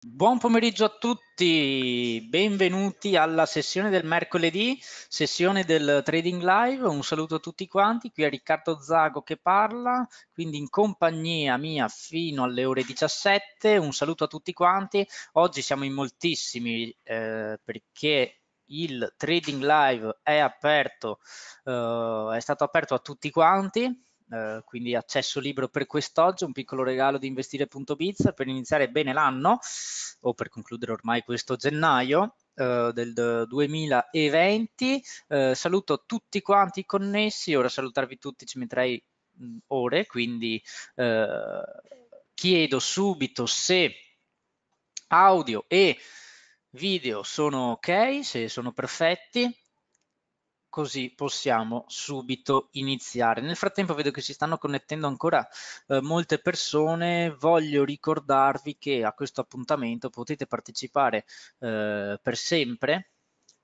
Buon pomeriggio a tutti, benvenuti alla sessione del mercoledì, sessione del Trading Live, un saluto a tutti quanti, qui è Riccardo Zago che parla, quindi in compagnia mia fino alle ore 17, un saluto a tutti quanti, oggi siamo in moltissimi eh, perché il Trading Live è aperto, eh, è stato aperto a tutti quanti, eh, quindi accesso libero per quest'oggi, un piccolo regalo di investire.biz per iniziare bene l'anno o per concludere ormai questo gennaio eh, del 2020. Eh, saluto tutti quanti connessi, ora salutarvi tutti ci metterei mh, mm, ore, quindi eh, chiedo subito se audio e video sono ok, se sono perfetti così possiamo subito iniziare. Nel frattempo vedo che si stanno connettendo ancora eh, molte persone, voglio ricordarvi che a questo appuntamento potete partecipare eh, per sempre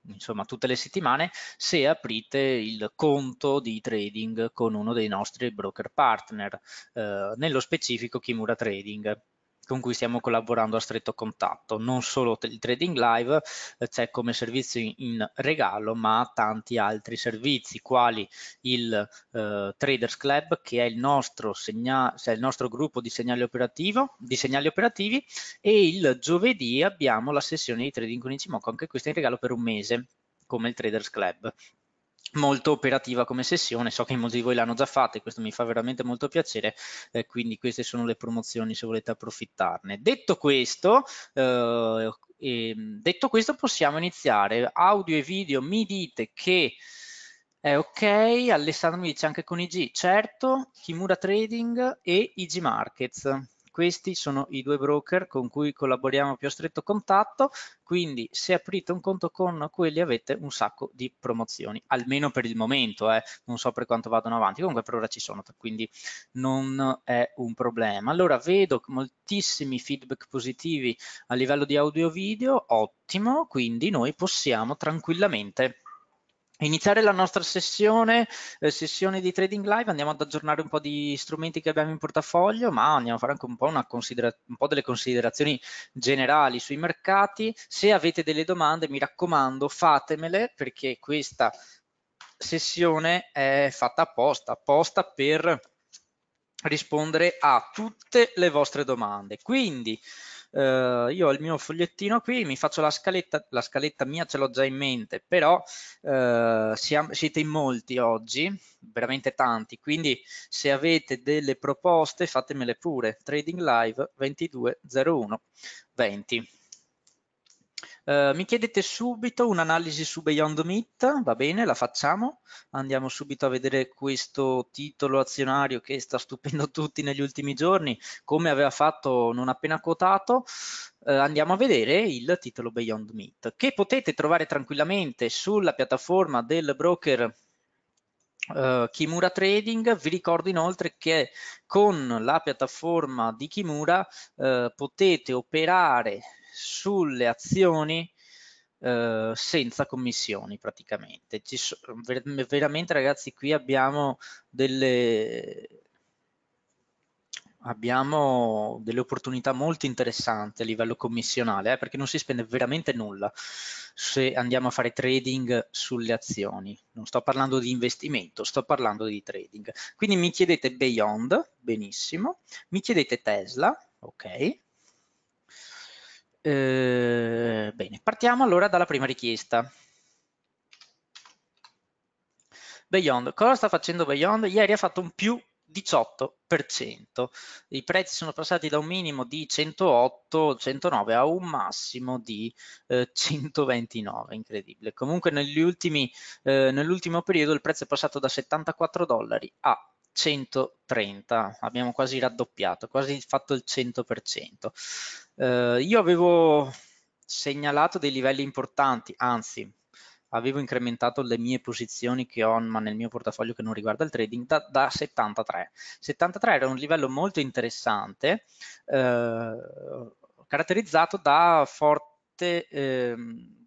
insomma tutte le settimane se aprite il conto di trading con uno dei nostri broker partner, eh, nello specifico Kimura Trading con cui stiamo collaborando a stretto contatto, non solo il trading live, eh, c'è come servizio in, in, regalo, ma tanti altri servizi, quali il eh, Traders Club, che è il nostro, segna, cioè il nostro gruppo di segnali, di segnali, operativi, e il giovedì abbiamo la sessione di trading con Ichimoku, anche questa in regalo per un mese, come il Traders Club molto operativa come sessione, so che molti di voi l'hanno già fatta e questo mi fa veramente molto piacere, eh, quindi queste sono le promozioni se volete approfittarne. Detto questo, eh, eh, detto questo possiamo iniziare, audio e video mi dite che è ok, Alessandro mi dice anche con IG, certo, Kimura Trading e IG Markets. Questi sono i due broker con cui collaboriamo più a stretto contatto, quindi se aprite un conto con quelli avete un sacco di promozioni, almeno per il momento, eh. non so per quanto vadano avanti, comunque per ora ci sono, quindi non è un problema. Allora vedo moltissimi feedback positivi a livello di audio video, ottimo, quindi noi possiamo tranquillamente Iniziare la nostra sessione, eh, sessione di trading live, andiamo ad aggiornare un po' di strumenti che abbiamo in portafoglio, ma andiamo a fare anche un po', un po', delle considerazioni generali sui mercati. Se avete delle domande, mi raccomando, fatemele perché questa sessione è fatta apposta, apposta per rispondere a tutte le vostre domande. Quindi, eh, io ho il mio fogliettino qui, mi faccio la scaletta, la scaletta mia ce l'ho già in mente, però eh, siamo, siete in molti oggi, veramente tanti, quindi se avete delle proposte fatemele pure, trading live 2201 20. Eh, mi chiedete subito un'analisi su Beyond Meat, va bene, la facciamo. Andiamo subito a vedere questo titolo azionario che sta stupendo tutti negli ultimi giorni, come aveva fatto non appena quotato. Eh, andiamo a vedere il titolo Beyond Meat, che potete trovare tranquillamente sulla piattaforma del broker Uh, Kimura Trading. Vi ricordo inoltre che con la piattaforma di Kimura uh, potete operare sulle azioni eh, senza commissioni praticamente. So, ver veramente ragazzi qui abbiamo delle, abbiamo delle opportunità molto interessanti a livello commissionale eh, perché non si spende veramente nulla se andiamo a fare trading sulle azioni non sto parlando di investimento sto parlando di trading quindi mi chiedete Beyond benissimo mi chiedete Tesla ok eh, bene, partiamo allora dalla prima richiesta. Beyond, cosa sta facendo Beyond? Ieri ha fatto un più 18%. I prezzi sono passati da un minimo di 108, 109 a un massimo di eh, 129, incredibile. Comunque eh, nell'ultimo periodo il prezzo è passato da 74 dollari a 130, abbiamo quasi raddoppiato, quasi fatto il 100%. Eh, io avevo segnalato dei livelli importanti, anzi avevo incrementato le mie posizioni che ho ma nel mio portafoglio che non riguarda il trading da, da 73. 73 era un livello molto interessante eh, caratterizzato da forte... Eh,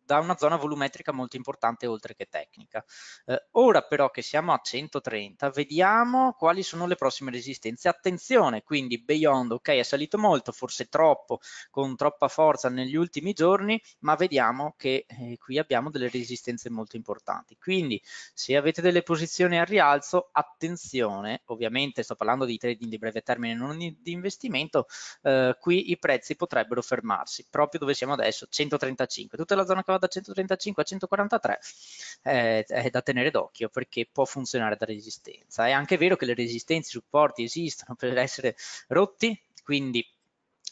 da una zona volumetrica molto importante oltre che tecnica. Eh, ora però che siamo a 130 vediamo quali sono le prossime resistenze. Attenzione quindi Beyond ok è salito molto forse troppo con troppa forza negli ultimi giorni ma vediamo che eh, qui abbiamo delle resistenze molto importanti. Quindi se avete delle posizioni a rialzo attenzione ovviamente sto parlando di trading di breve termine non di investimento eh, qui i prezzi potrebbero fermarsi proprio dove siamo adesso 135 tutta la zona che va da 135 a 143 eh, è da tenere d'occhio perché può funzionare da resistenza. È anche vero che le resistenze e i supporti esistono per essere rotti, quindi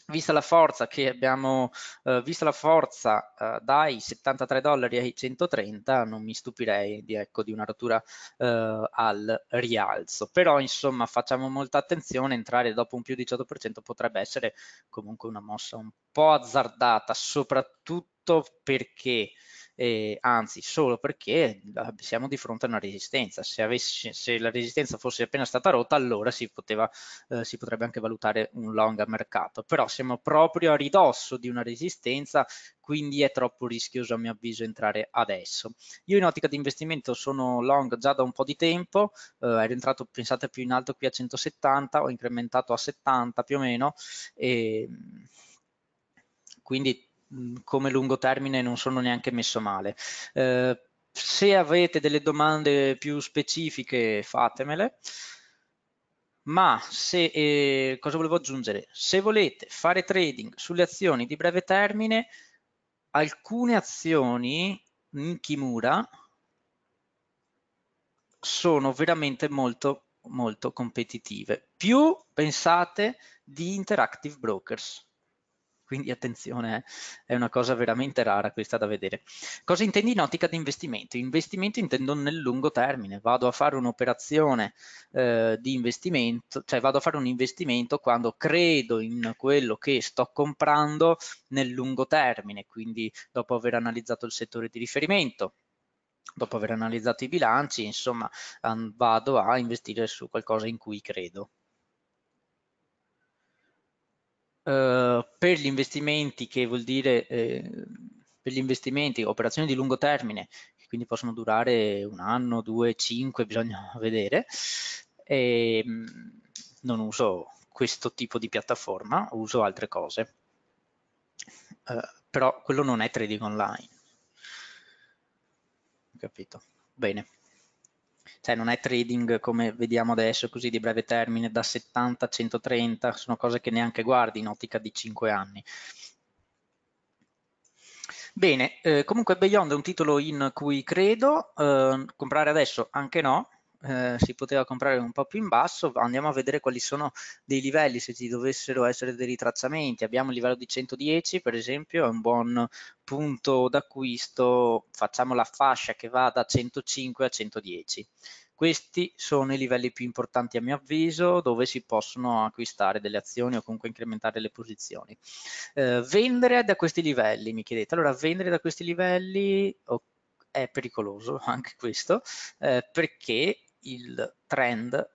Vista la forza che abbiamo, eh, vista la forza eh, dai 73 dollari ai 130, non mi stupirei di, ecco, di una rottura eh, al rialzo. Però insomma facciamo molta attenzione, entrare dopo un più 18% potrebbe essere comunque una mossa un po' azzardata, soprattutto perché eh, anzi solo perché siamo di fronte a una resistenza. Se, avessi, se la resistenza fosse appena stata rotta allora si, poteva, eh, si potrebbe anche valutare un long a mercato, però siamo proprio a ridosso di una resistenza quindi è troppo rischioso a mio avviso entrare adesso. Io in ottica di investimento sono long già da un po' di tempo, eh, ero entrato pensate più in alto qui a 170, ho incrementato a 70 più o meno e quindi Mm, come lungo termine non sono neanche messo male. Eh, se avete delle domande più specifiche fatemele, ma se, eh, cosa volevo aggiungere? Se volete fare trading sulle azioni di breve termine, alcune azioni in Kimura sono veramente molto molto competitive. Più pensate di Interactive Brokers, quindi attenzione, eh, è una cosa veramente rara questa da vedere. Cosa intendi in ottica di investimento? Investimento intendo nel lungo termine, vado a fare un'operazione eh, di investimento, cioè vado a fare un investimento quando credo in quello che sto comprando nel lungo termine, quindi dopo aver analizzato il settore di riferimento, dopo aver analizzato i bilanci, insomma, vado a investire su qualcosa in cui credo. Ehm, per gli investimenti, che vuol dire ehm, per gli investimenti, operazioni di lungo termine, che quindi possono durare un anno, due, cinque, bisogna vedere. E, ehm, non uso questo tipo di piattaforma, uso altre cose. Uh, però quello non è trading online. Capito? Bene cioè non è trading come vediamo adesso così di breve termine da 70 a 130, sono cose che neanche guardi in ottica di 5 anni. Bene, eh, comunque Beyond è un titolo in cui credo, eh, comprare adesso anche no, eh, si poteva comprare un po' più in basso, andiamo a vedere quali sono dei livelli, se ci dovessero essere dei ritracciamenti. Abbiamo il livello di 110 per esempio, è un buon punto d'acquisto, facciamo la fascia che va da 105 a 110. Questi sono i livelli più importanti a mio avviso dove si possono acquistare delle azioni o comunque incrementare le posizioni. Eh, vendere da questi livelli, mi chiedete. Allora, vendere da questi livelli è pericoloso anche questo eh, perché il trend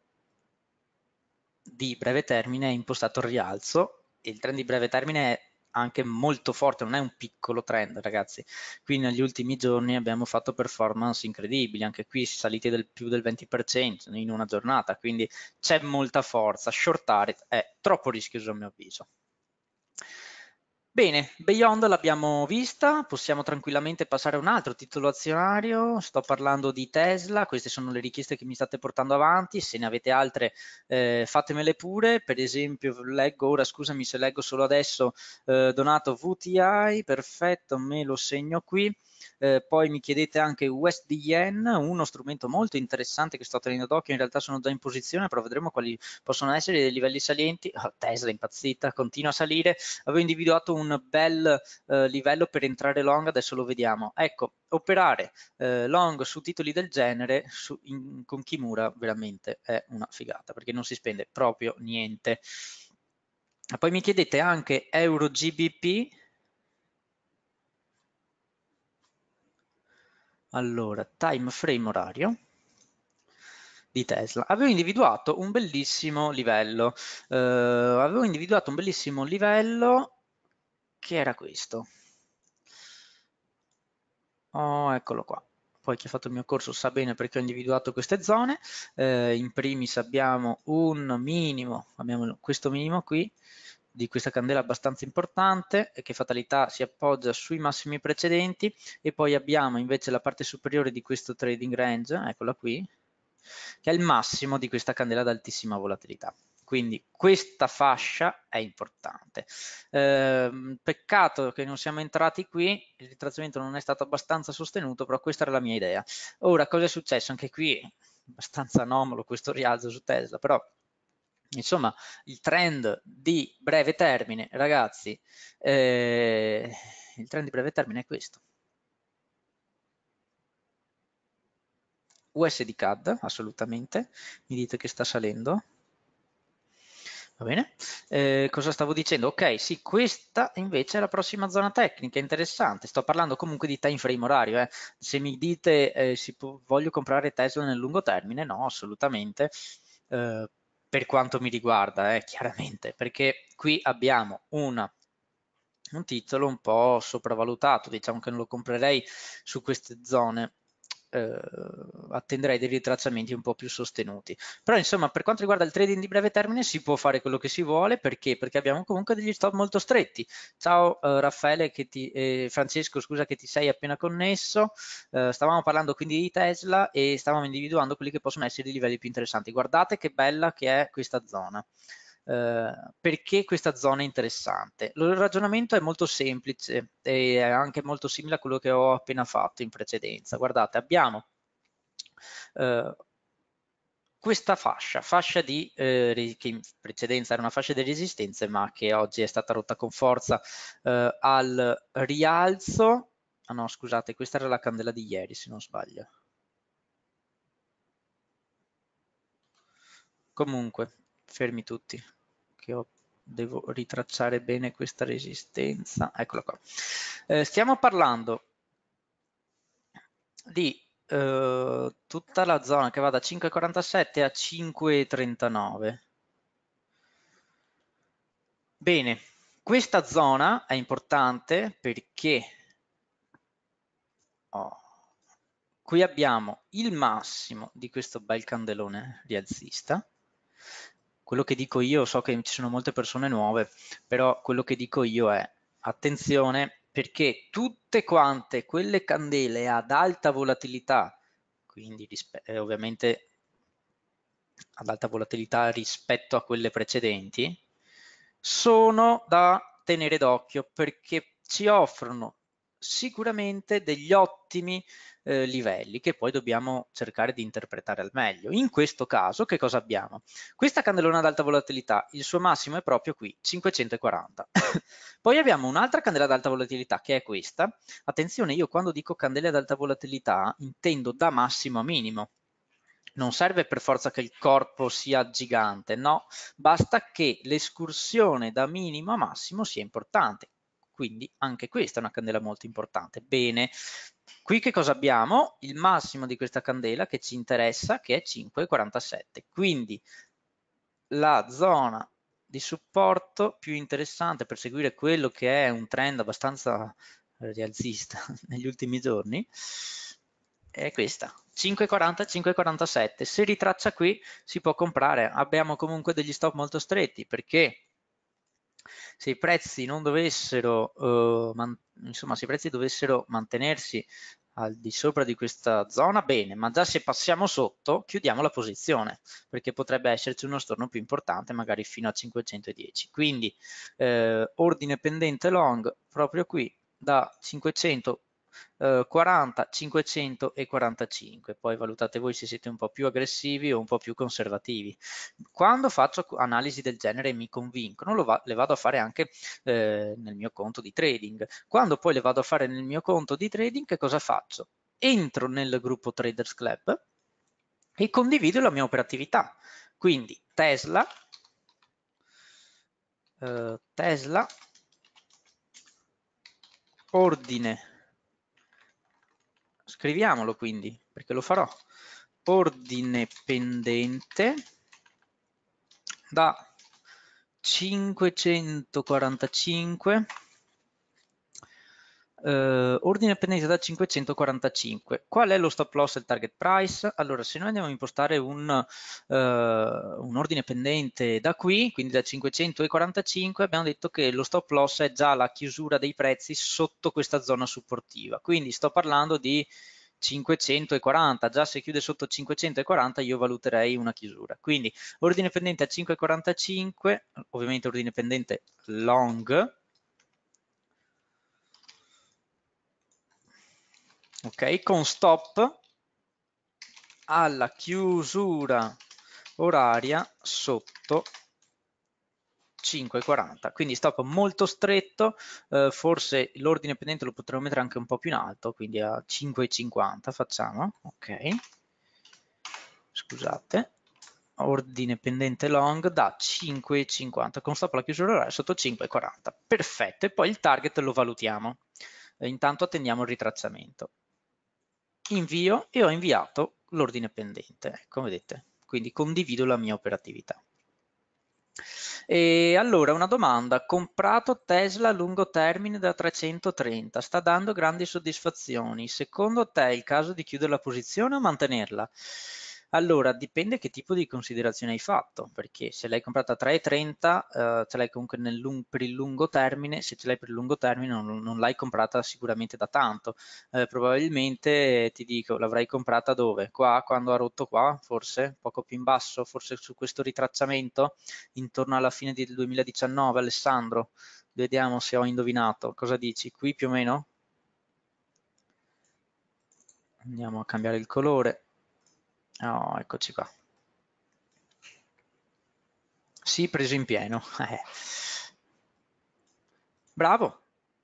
di breve termine è impostato al rialzo e il trend di breve termine è anche molto forte, non è un piccolo trend ragazzi, qui negli ultimi giorni abbiamo fatto performance incredibili, anche qui salite del più del 20% in una giornata, quindi c'è molta forza, shortare è troppo rischioso a mio avviso. Bene, Beyond l'abbiamo vista, possiamo tranquillamente passare a un altro titolo azionario, sto parlando di Tesla, queste sono le richieste che mi state portando avanti, se ne avete altre eh, fatemele pure, per esempio leggo ora, scusami se leggo solo adesso, eh, Donato VTI, perfetto, me lo segno qui, eh, poi mi chiedete anche USDN, uno strumento molto interessante che sto tenendo d'occhio, in realtà sono già in posizione, però vedremo quali possono essere i livelli salienti. Oh, Tesla impazzita, continua a salire, avevo individuato un bel eh, livello per entrare long, adesso lo vediamo. Ecco, operare eh, long su titoli del genere su, in, con Kimura veramente è una figata, perché non si spende proprio niente. Poi mi chiedete anche Euro GBP, Allora, time frame orario di Tesla. Avevo individuato un bellissimo livello. Eh, avevo individuato un bellissimo livello che era questo. Oh, eccolo qua. Poi chi ha fatto il mio corso sa bene perché ho individuato queste zone. Eh, in primis abbiamo un minimo, abbiamo questo minimo qui, di questa candela abbastanza importante che fatalità si appoggia sui massimi precedenti e poi abbiamo invece la parte superiore di questo trading range, eccola qui, che è il massimo di questa candela ad altissima volatilità. Quindi questa fascia è importante. Eh, peccato che non siamo entrati qui, il ritracciamento non è stato abbastanza sostenuto, però questa era la mia idea. Ora, cosa è successo? Anche qui abbastanza anomalo questo rialzo su Tesla, però Insomma, il trend di breve termine, ragazzi, eh, il trend di breve termine è questo. USD CAD, assolutamente, mi dite che sta salendo. Va bene, eh, cosa stavo dicendo? Ok, sì, questa invece è la prossima zona tecnica, interessante, sto parlando comunque di time frame orario, eh. se mi dite eh, può, voglio comprare Tesla nel lungo termine, no, assolutamente, eh, per quanto mi riguarda, eh, chiaramente, perché qui abbiamo una, un titolo un po' sopravvalutato, diciamo che non lo comprerei su queste zone eh, attenderei dei ritracciamenti un po' più sostenuti. Però insomma per quanto riguarda il trading di breve termine si può fare quello che si vuole perché? Perché abbiamo comunque degli stop molto stretti. Ciao eh, Raffaele, che ti, eh, Francesco scusa che ti sei appena connesso, eh, stavamo parlando quindi di Tesla e stavamo individuando quelli che possono essere i livelli più interessanti. Guardate che bella che è questa zona. Eh, perché questa zona è interessante. Il ragionamento è molto semplice e è anche molto simile a quello che ho appena fatto in precedenza. Guardate, abbiamo eh, questa fascia, fascia di, eh, che in precedenza era una fascia di resistenze ma che oggi è stata rotta con forza eh, al rialzo, ah no scusate questa era la candela di ieri se non sbaglio, comunque fermi tutti, che ho, devo ritracciare bene questa resistenza, eccola qua. Eh, stiamo parlando di eh, tutta la zona che va da 5,47 a 5,39. Bene, questa zona è importante perché oh, qui abbiamo il massimo di questo bel candelone rialzista quello che dico io, so che ci sono molte persone nuove, però quello che dico io è attenzione perché tutte quante quelle candele ad alta volatilità, quindi eh, ovviamente ad alta volatilità rispetto a quelle precedenti, sono da tenere d'occhio perché ci offrono sicuramente degli ottimi eh, livelli che poi dobbiamo cercare di interpretare al meglio. In questo caso che cosa abbiamo? Questa candellona ad alta volatilità, il suo massimo è proprio qui, 540. poi abbiamo un'altra candela ad alta volatilità che è questa. Attenzione, io quando dico candele ad alta volatilità intendo da massimo a minimo. Non serve per forza che il corpo sia gigante, no, basta che l'escursione da minimo a massimo sia importante quindi anche questa è una candela molto importante. Bene, qui che cosa abbiamo? Il massimo di questa candela che ci interessa che è 5,47, quindi la zona di supporto più interessante per seguire quello che è un trend abbastanza rialzista negli ultimi giorni è questa 5,40 5,47 se ritraccia qui si può comprare abbiamo comunque degli stop molto stretti perché se i prezzi non dovessero, eh, man, insomma, se i prezzi dovessero mantenersi al di sopra di questa zona, bene, ma già se passiamo sotto chiudiamo la posizione perché potrebbe esserci uno storno più importante, magari fino a 510. Quindi eh, ordine pendente long proprio qui da 500 40, eh, 500 e 45. Poi valutate voi se siete un po' più aggressivi o un po' più conservativi. Quando faccio analisi del genere e mi convincono, va le vado a fare anche eh, nel mio conto di trading. Quando poi le vado a fare nel mio conto di trading, che cosa faccio? Entro nel gruppo Traders Club e condivido la mia operatività. Quindi Tesla, eh, Tesla ordine Scriviamolo quindi, perché lo farò. Ordine pendente da 545 eh, ordine pendente da 545. Qual è lo stop loss e il target price? Allora, se noi andiamo a impostare un, eh, un ordine pendente da qui, quindi da 545, abbiamo detto che lo stop loss è già la chiusura dei prezzi sotto questa zona supportiva. Quindi sto parlando di 540, già se chiude sotto 540 io valuterei una chiusura. Quindi ordine pendente a 545, ovviamente ordine pendente long, ok? Con stop alla chiusura oraria sotto 5,40 quindi stop molto stretto eh, forse l'ordine pendente lo potremmo mettere anche un po' più in alto quindi a 5,50 facciamo ok scusate ordine pendente long da 5,50 con stop alla chiusura oraria sotto 5,40 perfetto e poi il target lo valutiamo eh, intanto attendiamo il ritracciamento invio e ho inviato l'ordine pendente, come vedete, quindi condivido la mia operatività. E allora una domanda, comprato Tesla a lungo termine da 330, sta dando grandi soddisfazioni, secondo te è il caso di chiudere la posizione o mantenerla? Allora, dipende che tipo di considerazione hai fatto, perché se l'hai comprata a 3,30 eh, ce l'hai comunque lung, per il lungo termine, se ce l'hai per il lungo termine non, non l'hai comprata sicuramente da tanto, eh, probabilmente ti dico l'avrai comprata dove? Qua, quando ha rotto qua, forse, poco più in basso, forse su questo ritracciamento, intorno alla fine del 2019, Alessandro, vediamo se ho indovinato, cosa dici? Qui più o meno? Andiamo a cambiare il colore Oh, eccoci qua. Sì, preso in pieno. Eh. Bravo,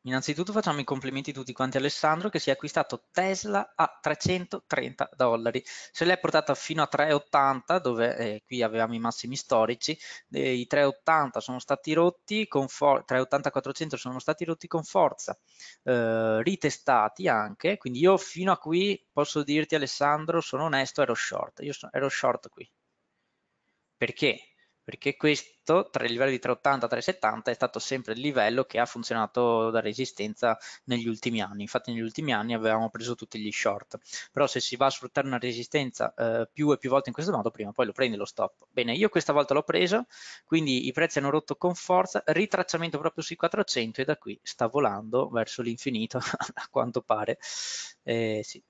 Innanzitutto facciamo i complimenti tutti quanti a Alessandro che si è acquistato Tesla a 330 dollari, se l'è portata fino a 3,80 dove eh, qui avevamo i massimi storici, eh, i 3,80 sono stati rotti con 3,80-400 sono stati rotti con forza, eh, ritestati anche, quindi io fino a qui posso dirti Alessandro sono onesto ero short, io so, ero short qui, perché? perché questo tra il livello di 380 e 370 è stato sempre il livello che ha funzionato da resistenza negli ultimi anni infatti negli ultimi anni avevamo preso tutti gli short però se si va a sfruttare una resistenza eh, più e più volte in questo modo prima o poi lo prendi lo stop bene io questa volta l'ho preso quindi i prezzi hanno rotto con forza ritracciamento proprio sui 400 e da qui sta volando verso l'infinito a quanto pare eh, sì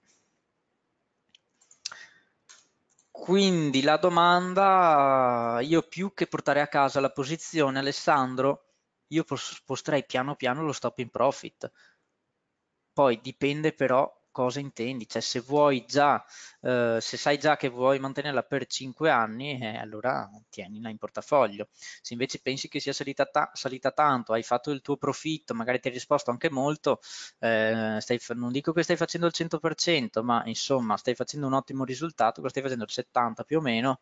Quindi la domanda, io più che portare a casa la posizione, Alessandro, io sposterei piano piano lo stop in profit. Poi dipende però cosa intendi, cioè se vuoi già, eh, se sai già che vuoi mantenerla per 5 anni, eh, allora tienila in portafoglio. Se invece pensi che sia salita, ta salita, tanto, hai fatto il tuo profitto, magari ti hai risposto anche molto, eh, non dico che stai facendo il 100%, ma insomma stai facendo un ottimo risultato, stai facendo il 70 più o meno,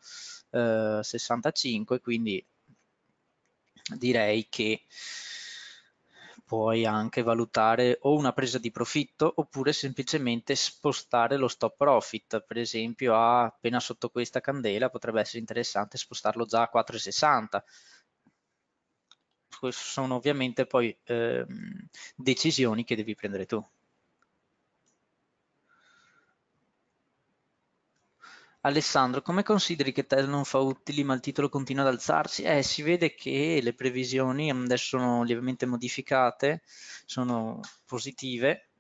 65, eh, quindi direi che puoi anche valutare o una presa di profitto oppure semplicemente spostare lo stop profit, per esempio ah, appena sotto questa candela potrebbe essere interessante spostarlo già a 4,60 sono ovviamente poi eh, decisioni che devi prendere tu. Alessandro, come consideri che Ted non fa utili ma il titolo continua ad alzarsi? Eh, si vede che le previsioni adesso sono lievemente modificate, sono positive,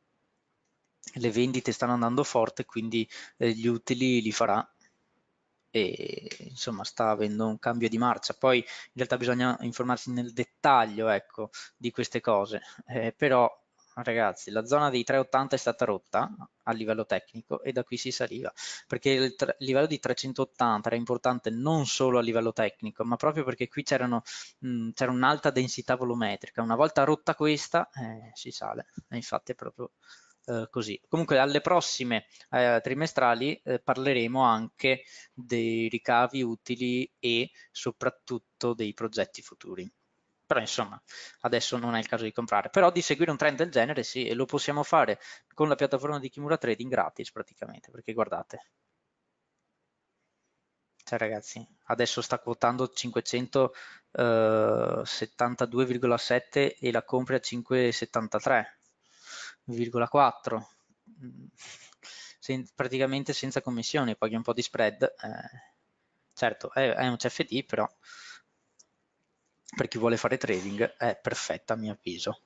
le vendite stanno andando forte, quindi eh, gli utili li farà e insomma sta avendo un cambio di marcia. Poi in realtà bisogna informarsi nel dettaglio ecco, di queste cose, eh, però ragazzi, la zona dei 380 è stata rotta a livello tecnico e da qui si saliva, perché il, livello di 380 era importante non solo a livello tecnico, ma proprio perché qui mm, c'era un'alta densità volumetrica. Una volta rotta questa eh, si sale, e infatti è proprio eh, così. Comunque alle prossime eh, trimestrali eh, parleremo anche dei ricavi utili e soprattutto dei progetti futuri però insomma adesso non è il caso di comprare, però di seguire un trend del genere sì, e lo possiamo fare con la piattaforma di Kimura Trading gratis praticamente, perché guardate, cioè ragazzi, adesso sta quotando 572,7 eh, e la compri a 573,4 Sen praticamente senza commissioni paghi un po' di spread eh, certo è, è un CFD però per chi vuole fare trading è perfetta a mio avviso.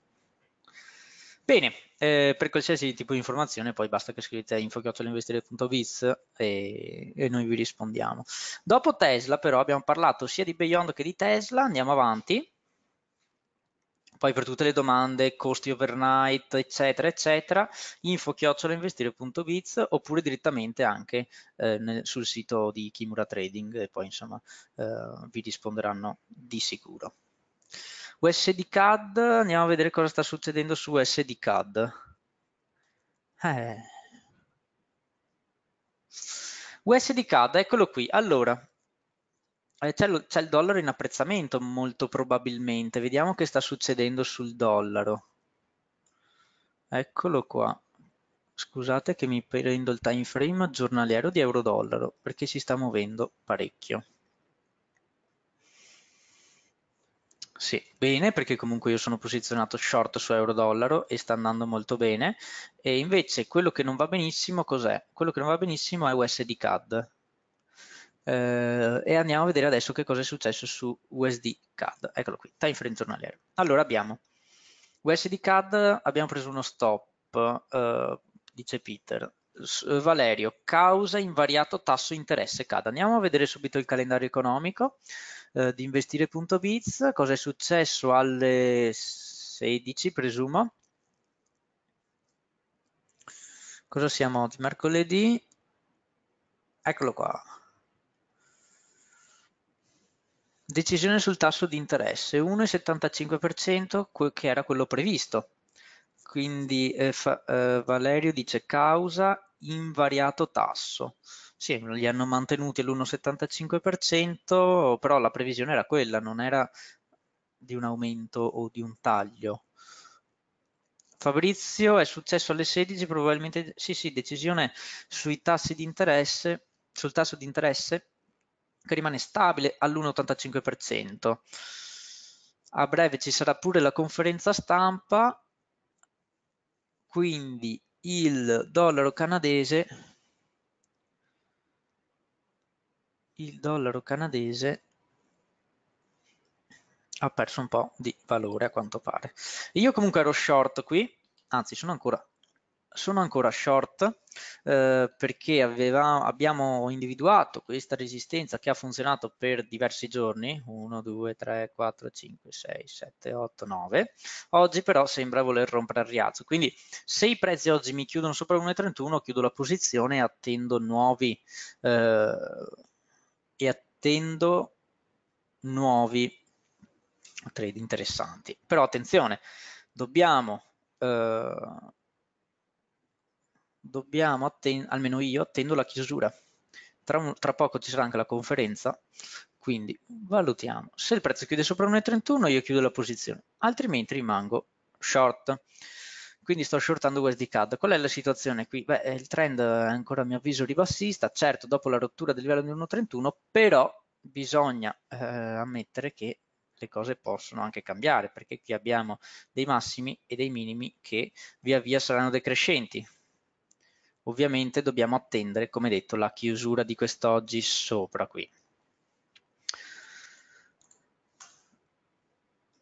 Bene, eh, per qualsiasi tipo di informazione poi basta che scrivete info.investire.biz e, e noi vi rispondiamo. Dopo Tesla però abbiamo parlato sia di Beyond che di Tesla, andiamo avanti poi per tutte le domande, costi overnight, eccetera, eccetera, info chiocciolainvestire.biz oppure direttamente anche eh, nel, sul sito di Kimura Trading e poi insomma eh, vi risponderanno di sicuro. USD CAD, andiamo a vedere cosa sta succedendo su USD CAD. Eh. USD CAD, eccolo qui. Allora, eh, c'è, lo, c'è il dollaro in apprezzamento molto probabilmente. Vediamo che sta succedendo sul dollaro. Eccolo qua. Scusate che mi prendo il time frame giornaliero di euro-dollaro perché si sta muovendo parecchio. Sì, bene perché comunque io sono posizionato short su euro-dollaro e sta andando molto bene e invece quello che non va benissimo cos'è? Quello che non va benissimo è USD CAD eh, e andiamo a vedere adesso che cosa è successo su USD CAD. Eccolo qui, time frame giornaliero. Allora abbiamo USD CAD, abbiamo preso uno stop, eh, dice Peter. Eh, Valerio, causa invariato tasso interesse CAD. Andiamo a vedere subito il calendario economico eh, di investire.biz, cosa è successo alle 16 presumo. Cosa siamo oggi? Mercoledì. Eccolo qua. Decisione sul tasso di interesse 1,75% che era quello previsto. Quindi eh, fa, eh, Valerio dice causa invariato tasso. Sì, li hanno mantenuti all'1,75%, però la previsione era quella, non era di un aumento o di un taglio. Fabrizio, è successo alle 16, probabilmente sì, sì, decisione sui tassi di interesse, sul tasso di interesse che rimane stabile all'1,85%. A breve ci sarà pure la conferenza stampa, quindi il dollaro canadese il dollaro canadese ha perso un po' di valore a quanto pare. Io comunque ero short qui, anzi sono ancora sono ancora short eh, perché aveva, abbiamo individuato questa resistenza che ha funzionato per diversi giorni 1, 2, 3, 4, 5, 6, 7, 8, 9 oggi però sembra voler rompere il rialzo quindi se i prezzi oggi mi chiudono sopra 1,31 chiudo la posizione e attendo nuovi eh, e attendo nuovi trade interessanti però attenzione dobbiamo eh, dobbiamo attendere, almeno io attendo la chiusura. Tra, un, tra, poco ci sarà anche la conferenza, quindi valutiamo. Se il prezzo chiude sopra 1,31 io chiudo la posizione, altrimenti rimango short. Quindi sto shortando USD CAD. Qual è la situazione qui? Beh, il trend è ancora a mio avviso ribassista, certo dopo la rottura del livello di 1,31, però bisogna eh, ammettere che le cose possono anche cambiare perché qui abbiamo dei massimi e dei minimi che via via saranno decrescenti Ovviamente dobbiamo attendere, come detto, la chiusura di quest'oggi sopra qui.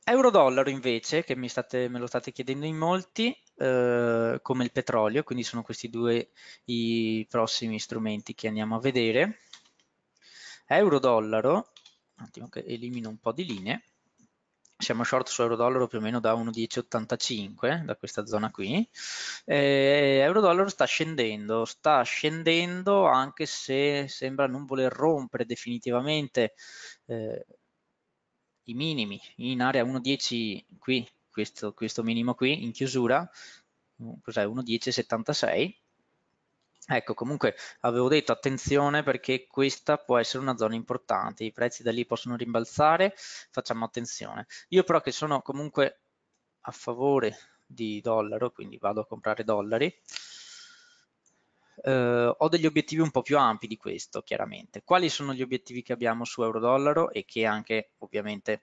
Euro-dollaro invece, che state, me lo state chiedendo in molti, eh, come il petrolio, quindi sono questi due i prossimi strumenti che andiamo a vedere. Euro-dollaro, un attimo che elimino un po' di linee, siamo short su euro-dollaro più o meno da 1,1085 da questa zona qui e euro-dollaro sta scendendo sta scendendo anche se sembra non voler rompere definitivamente eh, i minimi in area 1,10 qui questo, questo minimo qui in chiusura cos'è 1,1076 Ecco, comunque avevo detto attenzione perché questa può essere una zona importante, i prezzi da lì possono rimbalzare, facciamo attenzione. Io però che sono comunque a favore di dollaro, quindi vado a comprare dollari, eh, ho degli obiettivi un po' più ampi di questo, chiaramente. Quali sono gli obiettivi che abbiamo su euro-dollaro e che anche ovviamente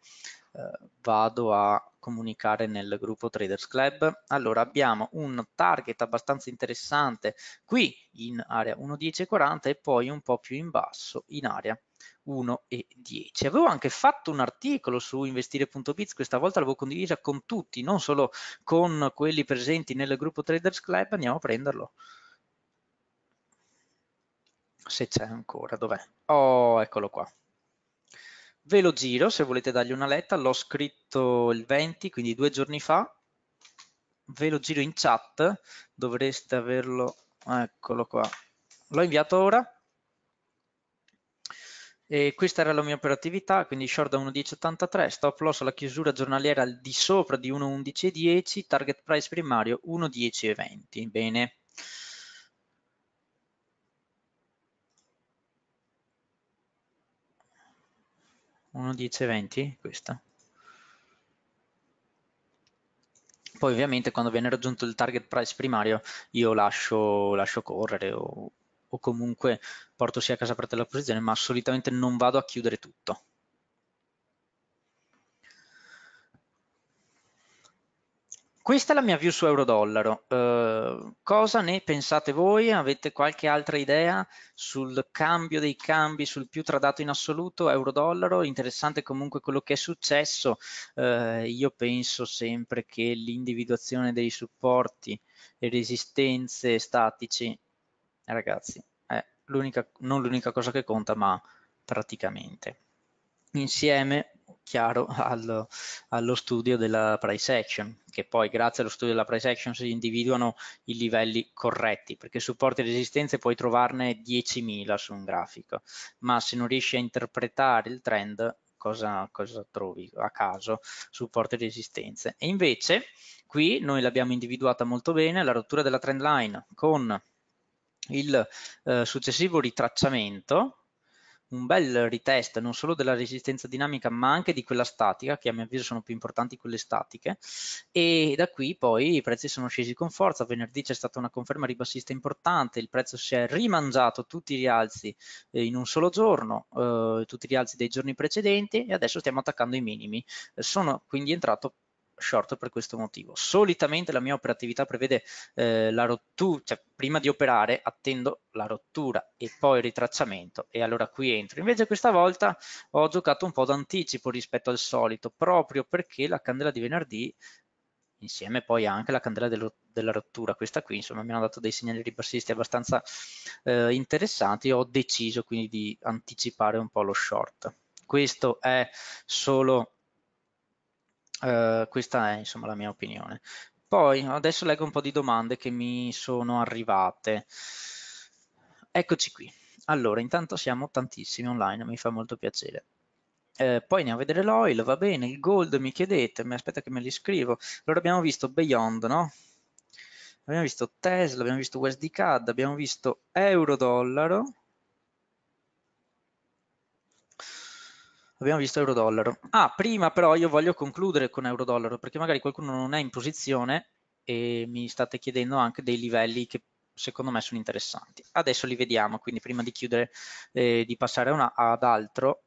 eh, vado a comunicare nel gruppo Traders Club? Allora abbiamo un target abbastanza interessante qui in area 1.10.40 e poi un po' più in basso in area 1 e 10. Avevo anche fatto un articolo su investire.biz, questa volta l'avevo condivisa con tutti, non solo con quelli presenti nel gruppo Traders Club, andiamo a prenderlo se c'è ancora, dov'è? Oh, eccolo qua. Ve lo giro, se volete dargli una letta, l'ho scritto il 20, quindi due giorni fa. Ve lo giro in chat, dovreste averlo, eccolo qua. L'ho inviato ora. E questa era la mia operatività, quindi short da 1.1083, stop loss alla chiusura giornaliera al di sopra di 1.11.10, target price primario 1.10.20. Bene. 1, 10, 20, questa. Poi ovviamente quando viene raggiunto il target price primario io lascio, lascio correre o, o comunque porto sia a casa parte la posizione, ma solitamente non vado a chiudere tutto. Questa è la mia view su euro-dollaro. Eh, cosa ne pensate voi? Avete qualche altra idea sul cambio dei cambi, sul più tradato in assoluto euro-dollaro? Interessante comunque quello che è successo. Eh, io penso sempre che l'individuazione dei supporti e resistenze statici, ragazzi, è l'unica, non l'unica cosa che conta, ma praticamente. Insieme chiaro al, allo studio della price action, che poi grazie allo studio della price action si individuano i livelli corretti, perché supporti e resistenze puoi trovarne 10.000 su un grafico, ma se non riesci a interpretare il trend, cosa, cosa trovi a caso? Supporti e resistenze. E invece qui noi l'abbiamo individuata molto bene, la rottura della trend line con il eh, successivo ritracciamento, un bel retest non solo della resistenza dinamica ma anche di quella statica che a mio avviso sono più importanti quelle statiche e da qui poi i prezzi sono scesi con forza venerdì c'è stata una conferma ribassista importante il prezzo si è rimangiato tutti i rialzi eh, in un solo giorno eh, tutti i rialzi dei giorni precedenti e adesso stiamo attaccando i minimi sono quindi entrato short per questo motivo solitamente la mia operatività prevede eh, la rottura cioè prima di operare attendo la rottura e poi il ritracciamento e allora qui entro. Invece questa volta ho giocato un po' d'anticipo rispetto al solito, proprio perché la candela di venerdì, insieme poi anche la candela dello, della rottura, questa qui, insomma mi hanno dato dei segnali ribassisti abbastanza eh, interessanti, ho deciso quindi di anticipare un po' lo short. Questo è solo Uh, questa è insomma la mia opinione. Poi adesso leggo un po' di domande che mi sono arrivate. Eccoci qui. Allora, intanto siamo tantissimi online, mi fa molto piacere. Eh, poi andiamo a vedere l'oil, va bene, il gold mi chiedete, mi aspetta che me li scrivo. Allora abbiamo visto Beyond, no? Abbiamo visto Tesla, abbiamo visto USD CAD, abbiamo visto euro-dollaro, abbiamo visto euro-dollaro. Ah, prima però io voglio concludere con euro-dollaro perché magari qualcuno non è in posizione e mi state chiedendo anche dei livelli che secondo me sono interessanti. Adesso li vediamo, quindi prima di chiudere, eh, di passare una, ad altro,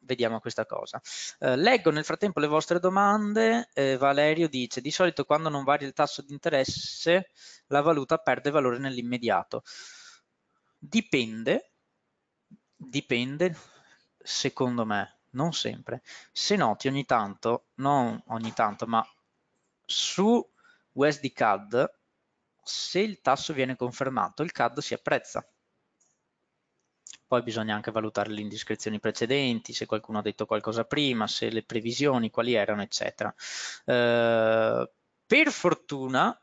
vediamo questa cosa. Eh, leggo nel frattempo le vostre domande, eh, Valerio dice di solito quando non varia il tasso di interesse la valuta perde valore nell'immediato. Dipende, dipende secondo me, non sempre. Se noti ogni tanto, non ogni tanto, ma su USD CAD, se il tasso viene confermato, il CAD si apprezza. Poi bisogna anche valutare le indiscrezioni precedenti, se qualcuno ha detto qualcosa prima, se le previsioni quali erano, eccetera. Eh, per fortuna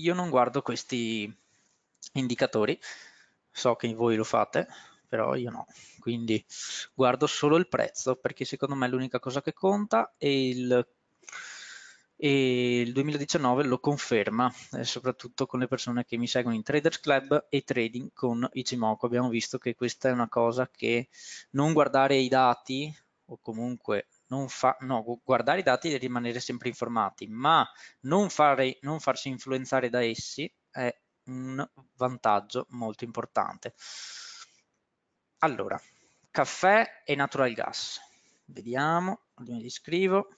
io non guardo questi indicatori, so che voi lo fate, però io no, quindi guardo solo il prezzo perché secondo me è l'unica cosa che conta e il, e il 2019 lo conferma, eh, soprattutto con le persone che mi seguono in Traders Club e trading con Ichimoku. Abbiamo visto che questa è una cosa che non guardare i dati o comunque non fa, no, guardare i dati e rimanere sempre informati, ma non, fare, non farsi influenzare da essi è un vantaggio molto importante. Allora, caffè e natural gas. Vediamo, li scrivo.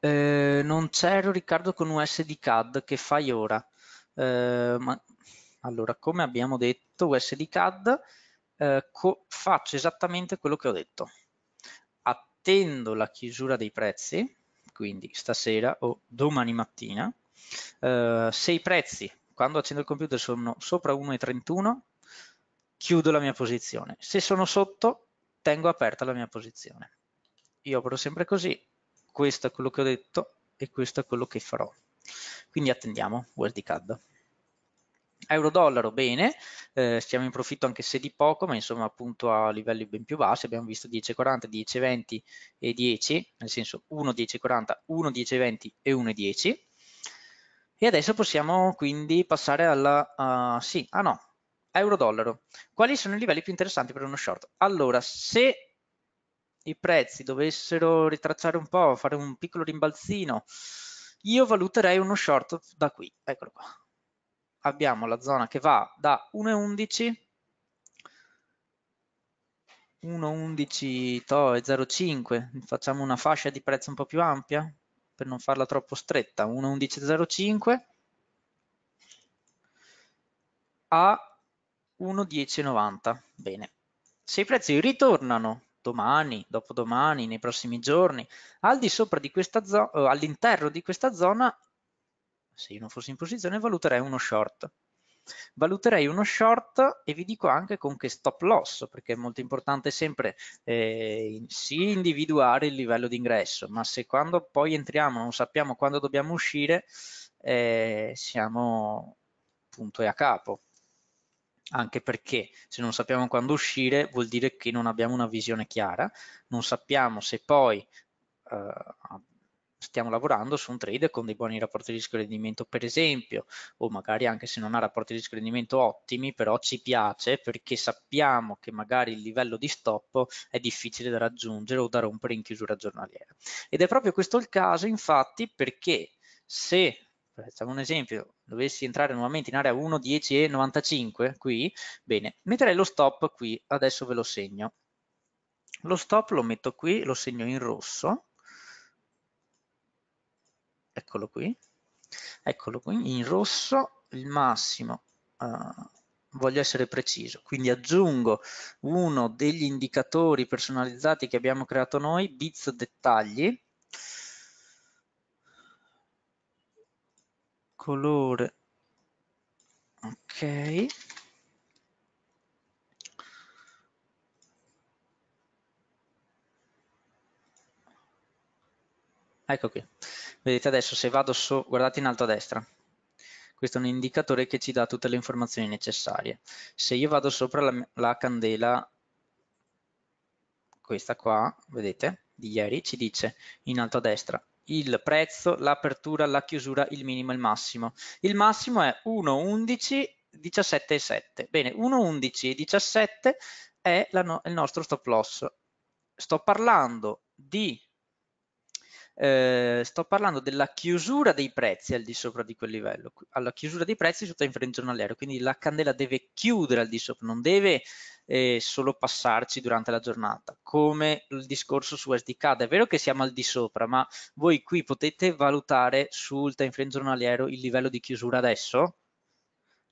Eh, non c'ero Riccardo con USD CAD, che fai ora? Eh, ma, allora, come abbiamo detto, USD CAD eh, faccio esattamente quello che ho detto. Attendo la chiusura dei prezzi quindi stasera o domani mattina. Eh, se i prezzi, quando accendo il computer, sono sopra 1,31, chiudo la mia posizione. Se sono sotto, tengo aperta la mia posizione. Io opero sempre così, questo è quello che ho detto e questo è quello che farò. Quindi attendiamo WorldCAD. Euro-dollaro bene, eh, siamo in profitto anche se di poco, ma insomma appunto a livelli ben più bassi, abbiamo visto 10,40, 10,20 e 10, nel senso 1, 10,40, 1, 10,20 e 1,10. E adesso possiamo quindi passare alla... Uh, sì, ah no, euro-dollaro. Quali sono i livelli più interessanti per uno short? Allora, se i prezzi dovessero ritracciare un po', fare un piccolo rimbalzino, io valuterei uno short da qui, eccolo qua, abbiamo la zona che va da 1,11 1,11 to e 0,5 facciamo una fascia di prezzo un po' più ampia per non farla troppo stretta 1,11,05 a 1,10,90 bene se i prezzi ritornano domani, dopodomani, nei prossimi giorni al di sopra di questa zona eh, all'interno di questa zona se io non fossi in posizione, valuterei uno short. Valuterei uno short e vi dico anche con che stop loss, perché è molto importante sempre eh, sì individuare il livello di ingresso, ma se quando poi entriamo non sappiamo quando dobbiamo uscire, eh, siamo punto e a capo anche perché se non sappiamo quando uscire vuol dire che non abbiamo una visione chiara, non sappiamo se poi eh, stiamo lavorando su un trade con dei buoni rapporti di rischio-rendimento per esempio o magari anche se non ha rapporti di rischio-rendimento ottimi però ci piace perché sappiamo che magari il livello di stop è difficile da raggiungere o da rompere in chiusura giornaliera ed è proprio questo il caso infatti perché se facciamo un esempio, dovessi entrare nuovamente in area 1, 10 95 qui, bene, metterei lo stop qui, adesso ve lo segno. Lo stop lo metto qui, lo segno in rosso, eccolo qui, eccolo qui, in rosso il massimo, uh, voglio essere preciso, quindi aggiungo uno degli indicatori personalizzati che abbiamo creato noi, bits dettagli, colore, ok, Ecco qui. Vedete adesso se vado su, guardate in alto a destra. Questo è un indicatore che ci dà tutte le informazioni necessarie. Se io vado sopra la, la candela, questa qua, vedete, di ieri, ci dice in alto a destra il prezzo, l'apertura, la chiusura, il minimo e il massimo. Il massimo è 1,11, 17,7. Bene, 1,11 e 17 è no, il nostro stop loss. Sto parlando di eh, sto parlando della chiusura dei prezzi al di sopra di quel livello, alla chiusura dei prezzi sotto inferiore giornaliero, quindi la candela deve chiudere al di sopra, non deve eh, solo passarci durante la giornata, come il discorso su SDCAD, è vero che siamo al di sopra, ma voi qui potete valutare sul time frame giornaliero il livello di chiusura adesso,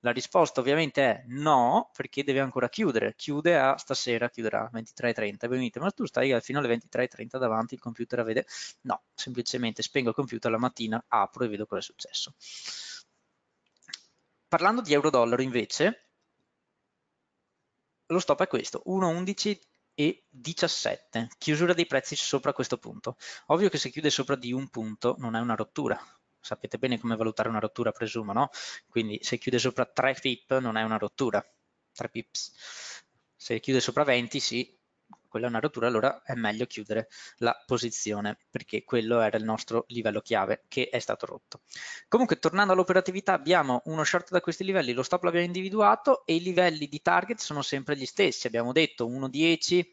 la risposta ovviamente è no, perché deve ancora chiudere. Chiude a stasera, chiuderà 23.30. mi dite, ma tu stai fino alle 23.30 davanti il computer a vedere? No, semplicemente spengo il computer la mattina, apro e vedo cosa è successo. Parlando di euro-dollaro invece, lo stop è questo, 1.11 e 17, chiusura dei prezzi sopra questo punto. Ovvio che se chiude sopra di un punto non è una rottura, sapete bene come valutare una rottura presumo, no? Quindi se chiude sopra 3 pip non è una rottura, 3 pips. Se chiude sopra 20 sì, quella è una rottura, allora è meglio chiudere la posizione perché quello era il nostro livello chiave che è stato rotto. Comunque tornando all'operatività abbiamo uno short da questi livelli, lo stop l'abbiamo individuato e i livelli di target sono sempre gli stessi, abbiamo detto 1.10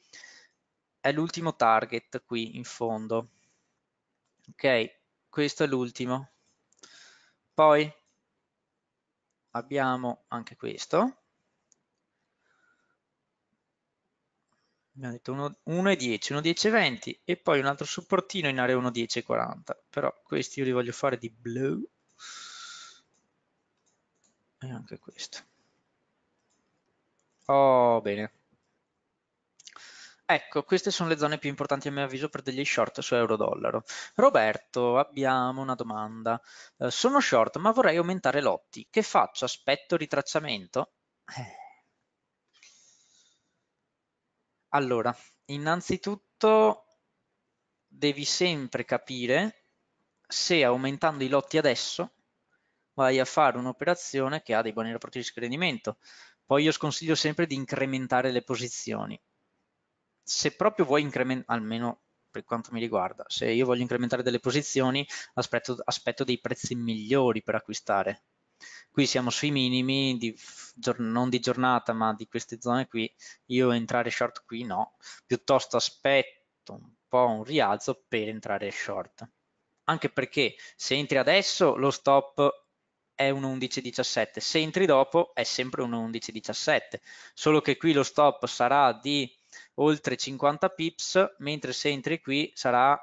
è l'ultimo target qui in fondo. Ok, questo è l'ultimo, poi abbiamo anche questo. Abbiamo detto 1 e 10, 1, 10 e 20 e poi un altro supportino in area 1, 10 e 40. Però questi io li voglio fare di blu. E anche questo. Oh, bene. Ecco, queste sono le zone più importanti a mio avviso per degli short su euro-dollaro. Roberto, abbiamo una domanda. Eh, sono short ma vorrei aumentare lotti. Che faccio? Aspetto ritracciamento? Eh. Allora, innanzitutto devi sempre capire se aumentando i lotti adesso vai a fare un'operazione che ha dei buoni rapporti di rischio rendimento. Poi io sconsiglio sempre di incrementare le posizioni se proprio vuoi incrementare, almeno per quanto mi riguarda, se io voglio incrementare delle posizioni, aspetto, aspetto dei prezzi migliori per acquistare. Qui siamo sui minimi, di, non di giornata, ma di queste zone qui. Io entrare short qui no, piuttosto aspetto un po' un rialzo per entrare short. Anche perché se entri adesso lo stop è un 11.17, se entri dopo è sempre un 11.17, solo che qui lo stop sarà di oltre 50 pips, mentre se entri qui sarà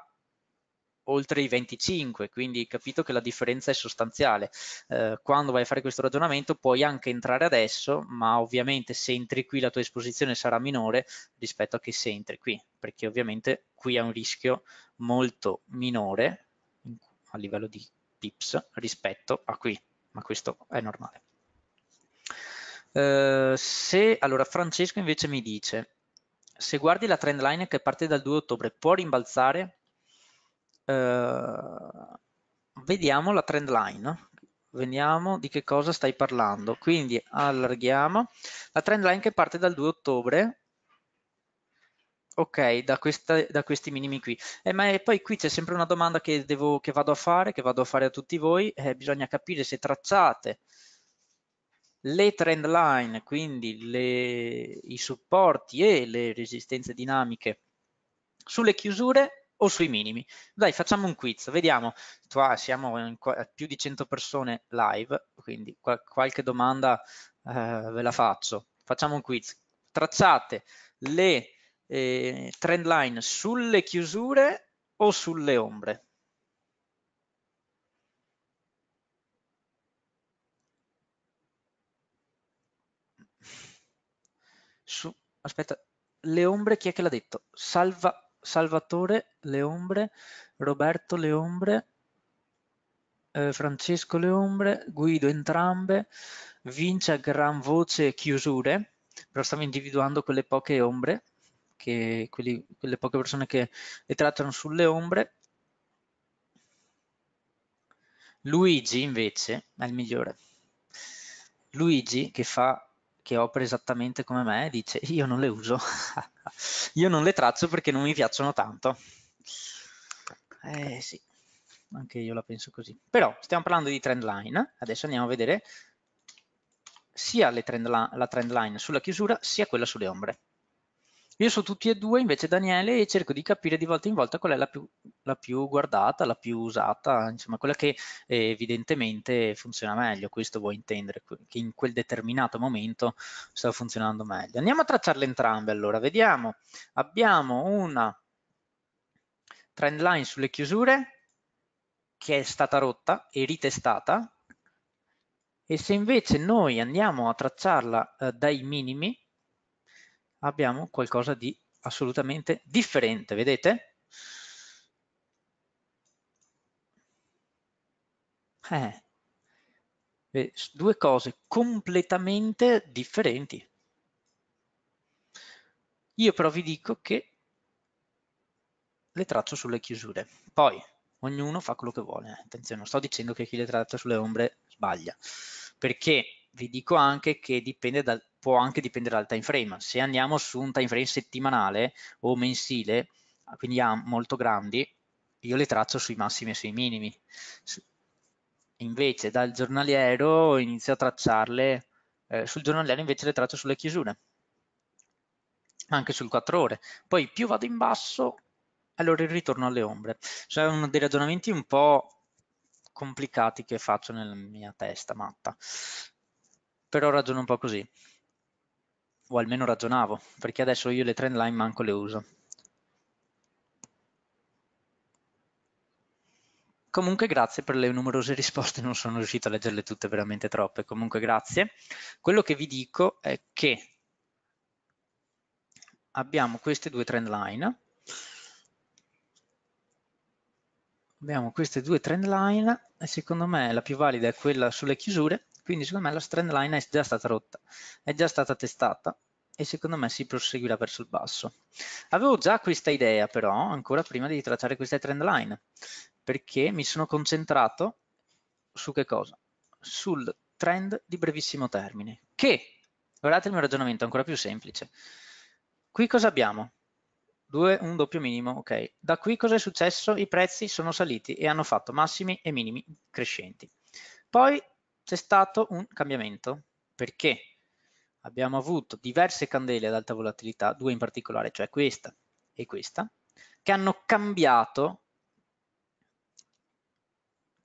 oltre i 25, quindi capito che la differenza è sostanziale. Eh, quando vai a fare questo ragionamento puoi anche entrare adesso, ma ovviamente se entri qui la tua esposizione sarà minore rispetto a che se entri qui, perché ovviamente qui è un rischio molto minore a livello di pips rispetto a qui, ma questo è normale. Eh, se allora Francesco invece mi dice se guardi la trend line che parte dal 2 ottobre può rimbalzare, eh, vediamo la trend line, vediamo di che cosa stai parlando. Quindi allarghiamo la trend line che parte dal 2 ottobre, ok, da, questa, da questi minimi qui. Eh, ma eh, poi qui c'è sempre una domanda che, devo, che, vado a fare, che vado a fare a tutti voi, eh, bisogna capire se tracciate le trend line, quindi le, i supporti e le resistenze dinamiche sulle chiusure o sui minimi. Dai, facciamo un quiz, vediamo. Qua siamo in, più di 100 persone live, quindi qual, qualche domanda eh, ve la faccio. Facciamo un quiz. Tracciate le eh, trend line sulle chiusure o sulle ombre? aspetta, le ombre, chi è che l'ha detto? Salva, Salvatore ombre, Roberto Leombre, eh, Francesco le ombre, Guido entrambe, vince a gran voce chiusure, però stavo individuando quelle poche ombre, che, quelli, quelle poche persone che le trattano sulle ombre. Luigi invece è il migliore. Luigi che fa che opera esattamente come me dice io non le uso, io non le traccio perché non mi piacciono tanto. Eh sì, anche io la penso così. Però stiamo parlando di trend line, adesso andiamo a vedere sia trend la trend line sulla chiusura sia quella sulle ombre. Io su tutti e due invece Daniele e cerco di capire di volta in volta qual è la più, la più guardata, la più usata, insomma quella che eh, evidentemente funziona meglio, questo vuoi intendere, che in quel determinato momento sta funzionando meglio. Andiamo a tracciarle entrambe allora, vediamo, abbiamo una trend line sulle chiusure che è stata rotta e ritestata e se invece noi andiamo a tracciarla eh, dai minimi, abbiamo qualcosa di assolutamente differente, vedete? Eh, due cose completamente differenti. Io però vi dico che le traccio sulle chiusure. Poi ognuno fa quello che vuole. Attenzione, non sto dicendo che chi le traccia sulle ombre sbaglia, perché vi dico anche che dipende dal può anche dipendere dal time frame. Se andiamo su un time frame settimanale o mensile, quindi A molto grandi, io le traccio sui massimi e sui minimi. Invece dal giornaliero inizio a tracciarle, eh, sul giornaliero invece le traccio sulle chiusure, anche sul 4 ore. Poi più vado in basso, allora il ritorno alle ombre. Cioè uno dei ragionamenti un po' complicati che faccio nella mia testa matta, però ragiono un po' così o almeno ragionavo, perché adesso io le trend line manco le uso. Comunque grazie per le numerose risposte, non sono riuscito a leggerle tutte, veramente troppe, comunque grazie. Quello che vi dico è che abbiamo queste due trend line, abbiamo queste due trend line e secondo me la più valida è quella sulle chiusure quindi secondo me la trend line è già stata rotta, è già stata testata e secondo me si proseguirà verso il basso. Avevo già questa idea però ancora prima di tracciare questa trend line perché mi sono concentrato su che cosa? Sul trend di brevissimo termine che, guardate il mio ragionamento ancora più semplice, qui cosa abbiamo? Due, un doppio minimo, ok. Da qui cosa è successo? I prezzi sono saliti e hanno fatto massimi e minimi crescenti. Poi c'è stato un cambiamento perché abbiamo avuto diverse candele ad alta volatilità, due in particolare, cioè questa e questa, che hanno cambiato,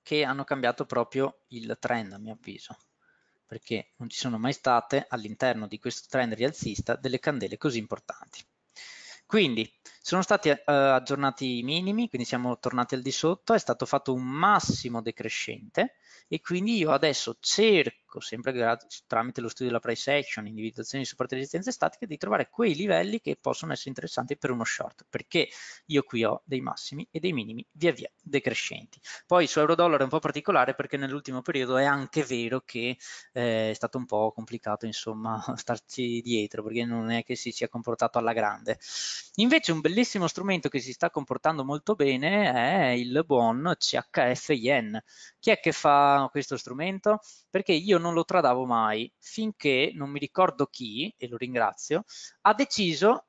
che hanno cambiato proprio il trend a mio avviso perché non ci sono mai state all'interno di questo trend rialzista delle candele così importanti. Quindi sono stati eh, aggiornati i minimi, quindi siamo tornati al di sotto, è stato fatto un massimo decrescente e quindi io adesso cerco, sempre tramite lo studio della price action, individuazione di supporto e resistenze statiche, di trovare quei livelli che possono essere interessanti per uno short, perché io qui ho dei massimi e dei minimi via via decrescenti. Poi su euro dollaro è un po' particolare perché nell'ultimo periodo è anche vero che eh, è stato un po' complicato insomma starci dietro, perché non è che si sia comportato alla grande. Invece un bel bellissimo strumento che si sta comportando molto bene è il buon CHF Yen. Chi è che fa questo strumento? Perché io non lo tradavo mai finché non mi ricordo chi, e lo ringrazio, ha deciso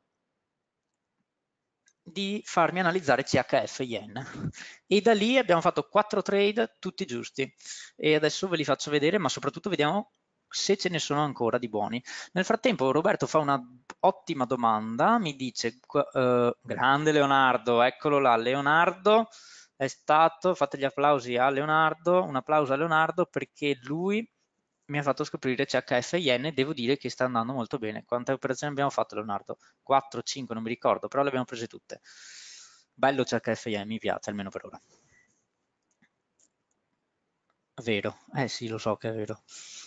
di farmi analizzare CHF Yen e da lì abbiamo fatto quattro trade tutti giusti e adesso ve li faccio vedere ma soprattutto vediamo se ce ne sono ancora di buoni. Nel frattempo Roberto fa una ottima domanda, mi dice, uh, grande Leonardo, eccolo là, Leonardo è stato, fate gli applausi a Leonardo, un applauso a Leonardo perché lui mi ha fatto scoprire CHFIN e devo dire che sta andando molto bene. Quante operazioni abbiamo fatto Leonardo? 4, 5, non mi ricordo, però le abbiamo prese tutte. Bello CHFIN, mi piace almeno per ora. Vero, eh sì, lo so che è vero.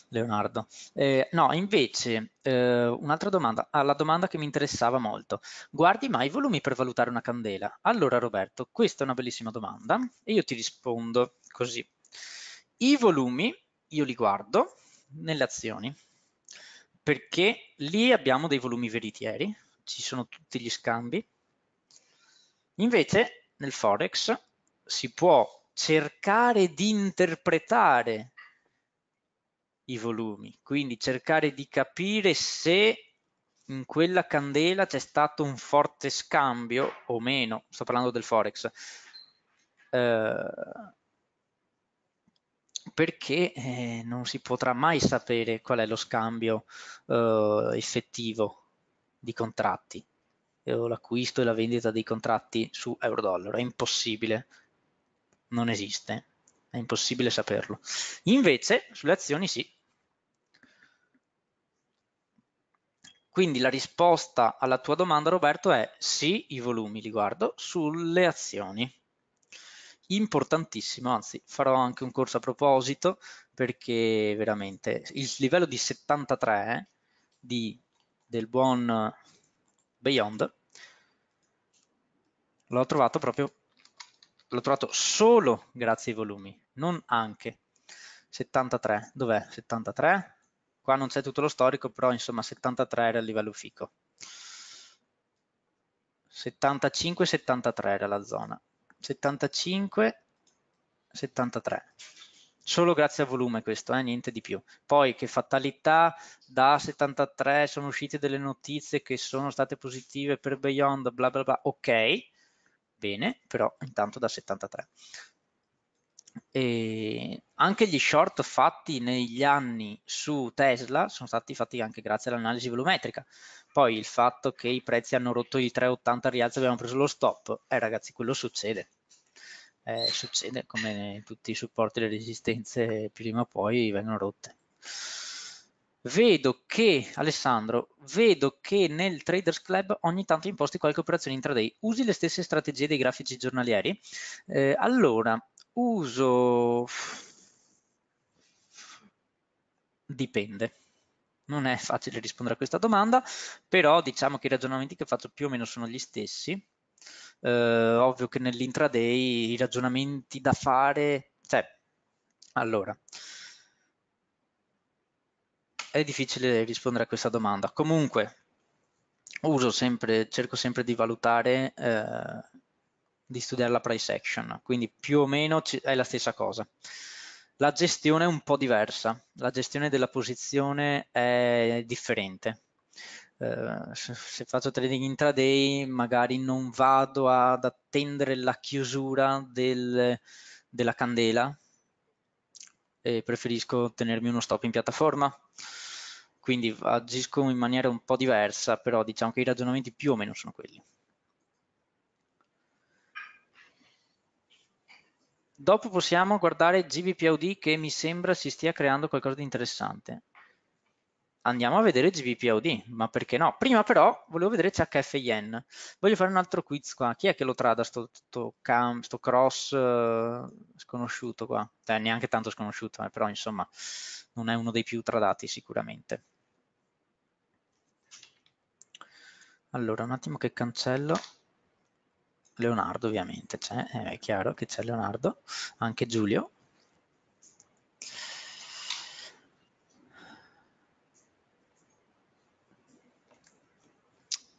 Leonardo. Eh, no, invece, eh, un'altra domanda, alla ah, domanda che mi interessava molto. Guardi mai i volumi per valutare una candela? Allora Roberto, questa è una bellissima domanda e io ti rispondo così. I volumi io li guardo nelle azioni perché lì abbiamo dei volumi veritieri, ci sono tutti gli scambi. Invece nel Forex si può cercare di interpretare i volumi, quindi cercare di capire se in quella candela c'è stato un forte scambio o meno, sto parlando del forex, eh, perché eh, non si potrà mai sapere qual è lo scambio eh, effettivo di contratti, eh, l'acquisto e la vendita dei contratti su euro-dollaro, è impossibile, non esiste è impossibile saperlo. Invece sulle azioni sì. Quindi la risposta alla tua domanda Roberto è sì, i volumi li guardo sulle azioni. Importantissimo, anzi farò anche un corso a proposito perché veramente il livello di 73 eh, di, del buon Beyond l'ho trovato proprio l'ho trovato solo grazie ai volumi non anche. 73, dov'è? 73? Qua non c'è tutto lo storico, però insomma 73 era il livello fico. 75, 73 era la zona. 75, 73. Solo grazie al volume questo, eh? niente di più. Poi che fatalità, da 73 sono uscite delle notizie che sono state positive per Beyond, bla bla bla, ok, bene, però intanto da 73. E anche gli short fatti negli anni su Tesla sono stati fatti anche grazie all'analisi volumetrica. Poi il fatto che i prezzi hanno rotto i 3,80 al rialzo e abbiamo preso lo stop, eh ragazzi, quello succede. Eh, succede come tutti i supporti e le resistenze prima o poi vengono rotte. Vedo che, Alessandro, vedo che nel Traders Club ogni tanto imposti qualche operazione intraday. Usi le stesse strategie dei grafici giornalieri? Eh, allora, Uso... Dipende. Non è facile rispondere a questa domanda, però diciamo che i ragionamenti che faccio più o meno sono gli stessi. Eh, ovvio che nell'intraday i ragionamenti da fare, cioè, allora, è difficile rispondere a questa domanda. Comunque, uso sempre, cerco sempre di valutare eh, di studiare la price action, quindi più o meno è la stessa cosa. La gestione è un po' diversa, la gestione della posizione è differente. Eh, se faccio trading intraday magari non vado ad attendere la chiusura del, della candela, e preferisco tenermi uno stop in piattaforma quindi agisco in maniera un po' diversa però diciamo che i ragionamenti più o meno sono quelli Dopo possiamo guardare GBPOD che mi sembra si stia creando qualcosa di interessante. Andiamo a vedere GBPOD, ma perché no? Prima però volevo vedere CHFIN. Voglio fare un altro quiz qua. Chi è che lo trada sto, sto, cam, sto cross eh, sconosciuto qua? Eh, neanche tanto sconosciuto, eh, però insomma non è uno dei più tradati sicuramente. Allora, un attimo che cancello. Leonardo ovviamente c'è, eh, è chiaro che c'è Leonardo, anche Giulio.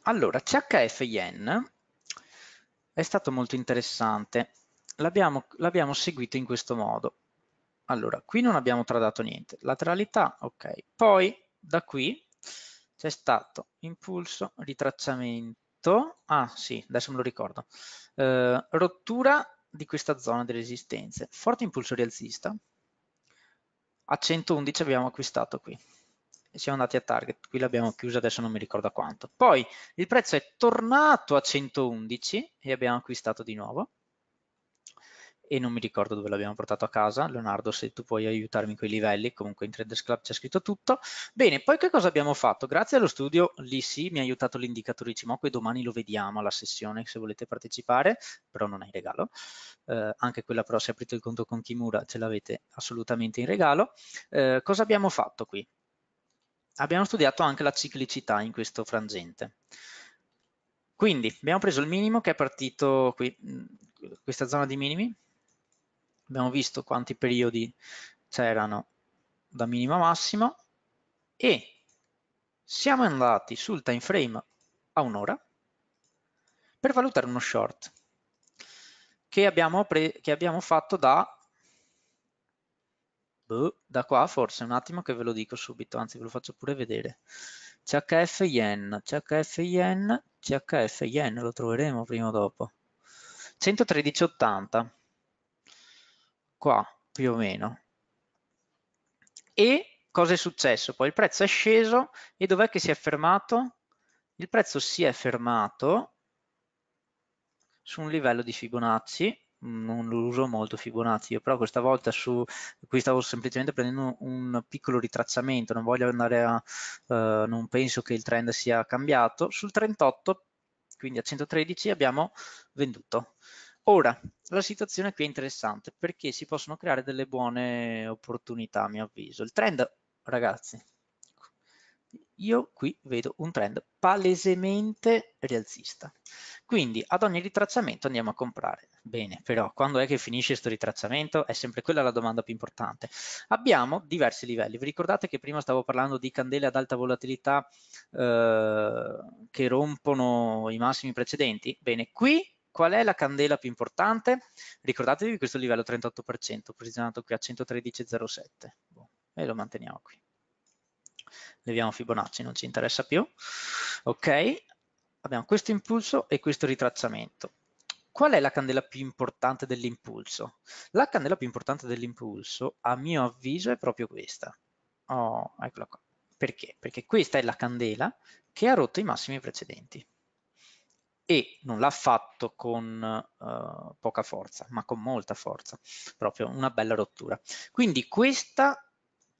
Allora, CHF Yen è stato molto interessante, l'abbiamo seguito in questo modo. Allora, qui non abbiamo tradato niente, lateralità, ok. Poi, da qui, c'è stato impulso, ritracciamento detto, ah sì, adesso me lo ricordo, eh, rottura di questa zona di resistenze, forte impulso rialzista, a 111 abbiamo acquistato qui e siamo andati a target, qui l'abbiamo chiusa, adesso non mi ricordo quanto. Poi il prezzo è tornato a 111 e abbiamo acquistato di nuovo e non mi ricordo dove l'abbiamo portato a casa. Leonardo, se tu puoi aiutarmi con i livelli, comunque in Traders Club c'è scritto tutto. Bene, poi che cosa abbiamo fatto? Grazie allo studio, lì sì, mi ha aiutato l'indicatore di Cimoco e domani lo vediamo alla sessione se volete partecipare, però non è in regalo. Eh, anche quella però se aprite il conto con Kimura ce l'avete assolutamente in regalo. Eh, cosa abbiamo fatto qui? Abbiamo studiato anche la ciclicità in questo frangente. Quindi abbiamo preso il minimo che è partito qui, mm, questa zona di minimi, abbiamo visto quanti periodi c'erano da minima a massima e siamo andati sul time frame a un'ora per valutare uno short che abbiamo, che abbiamo fatto da boh, da qua forse un attimo che ve lo dico subito anzi ve lo faccio pure vedere CHF yen CHF yen CHF yen lo troveremo prima o dopo 113,80 qua più o meno. E cosa è successo? Poi il prezzo è sceso e dov'è che si è fermato? Il prezzo si è fermato su un livello di Fibonacci non uso molto Fibonacci io però questa volta su qui stavo semplicemente prendendo un piccolo ritracciamento non voglio andare a eh, non penso che il trend sia cambiato sul 38 quindi a 113 abbiamo venduto Ora, la situazione qui è interessante perché si possono creare delle buone opportunità, a mio avviso. Il trend, ragazzi, io qui vedo un trend palesemente rialzista. Quindi ad ogni ritracciamento andiamo a comprare. Bene, però quando è che finisce questo ritracciamento? È sempre quella la domanda più importante. Abbiamo diversi livelli. Vi ricordate che prima stavo parlando di candele ad alta volatilità eh, che rompono i massimi precedenti? Bene, qui Qual è la candela più importante? Ricordatevi questo livello 38%, posizionato qui a 113,07 boh, e lo manteniamo qui. Leviamo Fibonacci, non ci interessa più. Ok, abbiamo questo impulso e questo ritracciamento. Qual è la candela più importante dell'impulso? La candela più importante dell'impulso, a mio avviso, è proprio questa. Oh, eccola qua. Perché? Perché questa è la candela che ha rotto i massimi precedenti e non l'ha fatto con eh, poca forza, ma con molta forza, proprio una bella rottura. Quindi questa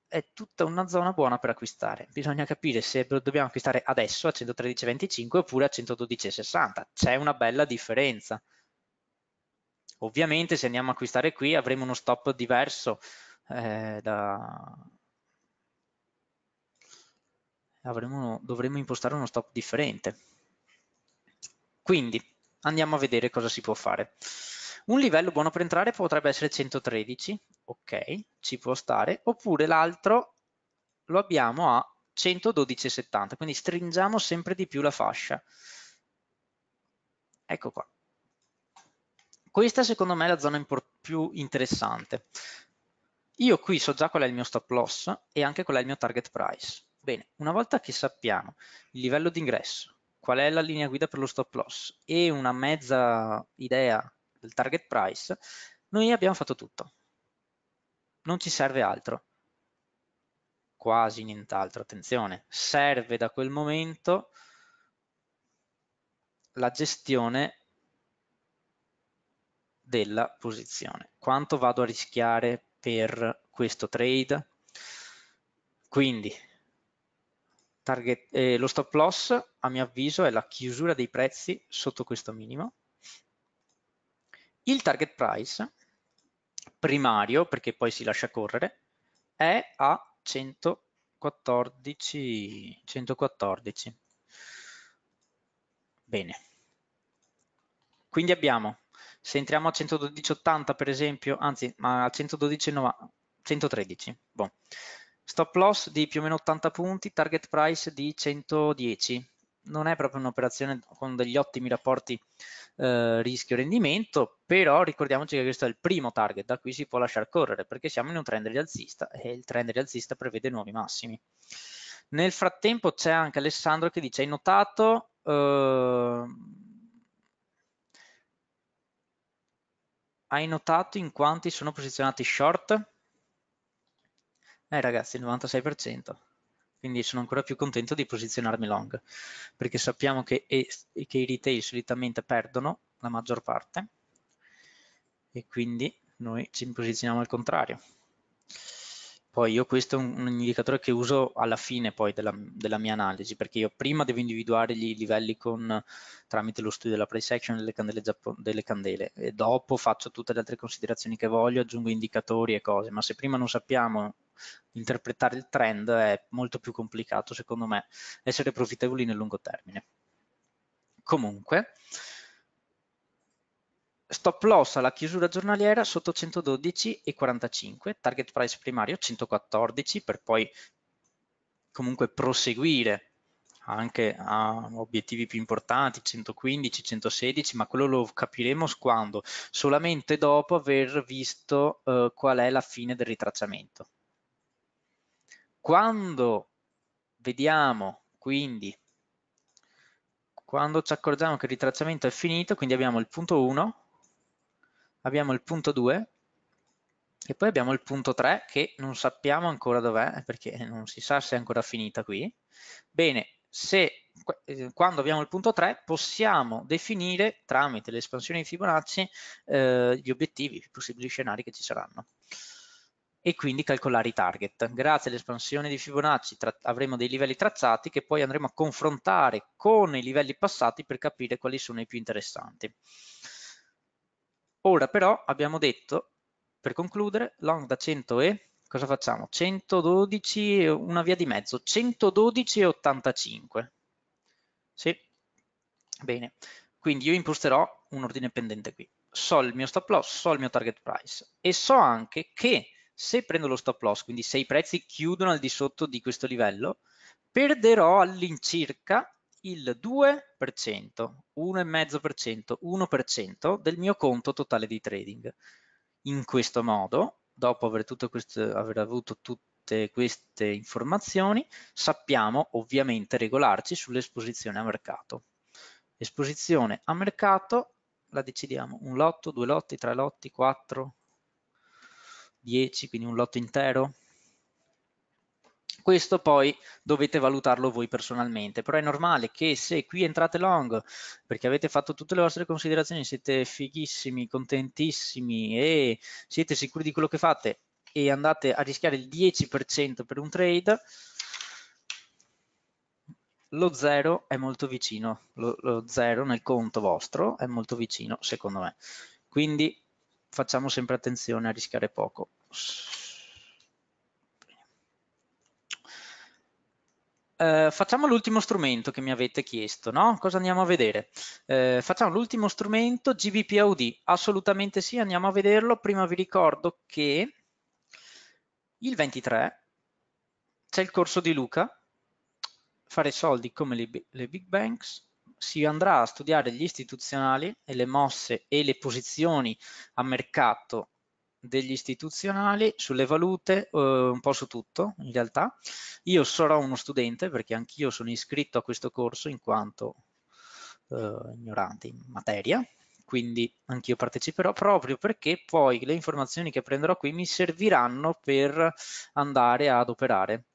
è tutta una zona buona per acquistare. Bisogna capire se dobbiamo acquistare adesso a 113,25 oppure a 112,60. C'è una bella differenza. Ovviamente se andiamo a acquistare qui avremo uno stop diverso eh, da... Avremo dovremo impostare uno stop differente quindi andiamo a vedere cosa si può fare. Un livello buono per entrare potrebbe essere 113, ok, ci può stare, oppure l'altro lo abbiamo a 112,70, quindi stringiamo sempre di più la fascia. Ecco qua. Questa secondo me è la zona più interessante. Io qui so già qual è il mio stop loss e anche qual è il mio target price. Bene, una volta che sappiamo il livello d'ingresso, qual è la linea guida per lo stop loss e una mezza idea del target price, noi abbiamo fatto tutto. Non ci serve altro. Quasi nient'altro, attenzione. Serve da quel momento la gestione della posizione. Quanto vado a rischiare per questo trade? Quindi Target, eh, lo stop loss a mio avviso è la chiusura dei prezzi sotto questo minimo il target price primario perché poi si lascia correre è a 114 114 bene quindi abbiamo se entriamo a 112,80 per esempio anzi ma a 112,90 113 boh. Stop loss di più o meno 80 punti, target price di 110. Non è proprio un'operazione con degli ottimi rapporti eh, rischio-rendimento, però ricordiamoci che questo è il primo target, da cui si può lasciar correre, perché siamo in un trend rialzista e il trend rialzista prevede nuovi massimi. Nel frattempo c'è anche Alessandro che dice, hai notato... Eh, hai notato in quanti sono posizionati short? Eh ragazzi, il 96%. Quindi sono ancora più contento di posizionarmi long, perché sappiamo che, e, che i retail solitamente perdono la maggior parte e quindi noi ci posizioniamo al contrario. Poi io questo è un, un indicatore che uso alla fine poi della, della, mia analisi, perché io prima devo individuare i livelli con, tramite lo studio della price action delle candele, delle candele e dopo faccio tutte le altre considerazioni che voglio, aggiungo indicatori e cose, ma se prima non sappiamo interpretare il trend è molto più complicato, secondo me, essere profittevoli nel lungo termine. Comunque, stop loss alla chiusura giornaliera sotto 112,45, target price primario 114 per poi comunque proseguire anche a obiettivi più importanti, 115, 116, ma quello lo capiremo quando? Solamente dopo aver visto eh, qual è la fine del ritracciamento. Quando vediamo quindi, quando ci accorgiamo che il ritracciamento è finito, quindi abbiamo il punto 1, abbiamo il punto 2 e poi abbiamo il punto 3 che non sappiamo ancora dov'è perché non si sa se è ancora finita qui. Bene, se eh, quando abbiamo il punto 3 possiamo definire tramite l'espansione di Fibonacci eh, gli obiettivi, i possibili scenari che ci saranno e quindi calcolare i target. Grazie all'espansione di Fibonacci avremo dei livelli tracciati che poi andremo a confrontare con i livelli passati per capire quali sono i più interessanti. Ora però abbiamo detto, per concludere, long da 100 e cosa facciamo? 112 una via di mezzo, 112 e 85. Sì, bene. Quindi io imposterò un ordine pendente qui. So il mio stop loss, so il mio target price e so anche che se prendo lo stop loss, quindi se i prezzi chiudono al di sotto di questo livello, perderò all'incirca il 2%, 1,5%, 1% del mio conto totale di trading. In questo modo, dopo aver, questo, aver avuto tutte queste informazioni, sappiamo ovviamente regolarci sull'esposizione a mercato. Esposizione a mercato la decidiamo un lotto, due lotti, tre lotti, quattro, 10, quindi un lotto intero. Questo poi dovete valutarlo voi personalmente, però è normale che se qui entrate long perché avete fatto tutte le vostre considerazioni, siete fighissimi, contentissimi e siete sicuri di quello che fate e andate a rischiare il 10% per un trade, lo 0 è molto vicino, lo 0 nel conto vostro è molto vicino secondo me. Quindi facciamo sempre attenzione a rischiare poco. Eh, facciamo l'ultimo strumento che mi avete chiesto, no? Cosa andiamo a vedere? Eh, facciamo l'ultimo strumento GBPOD, assolutamente sì, andiamo a vederlo. Prima vi ricordo che il 23 c'è il corso di Luca, fare soldi come le, le big banks, si andrà a studiare gli istituzionali e le mosse e le posizioni a mercato degli istituzionali, sulle valute, eh, un po' su tutto in realtà. Io sarò uno studente perché anch'io sono iscritto a questo corso in quanto eh, ignorante in materia, quindi anch'io parteciperò proprio perché poi le informazioni che prenderò qui mi serviranno per andare ad operare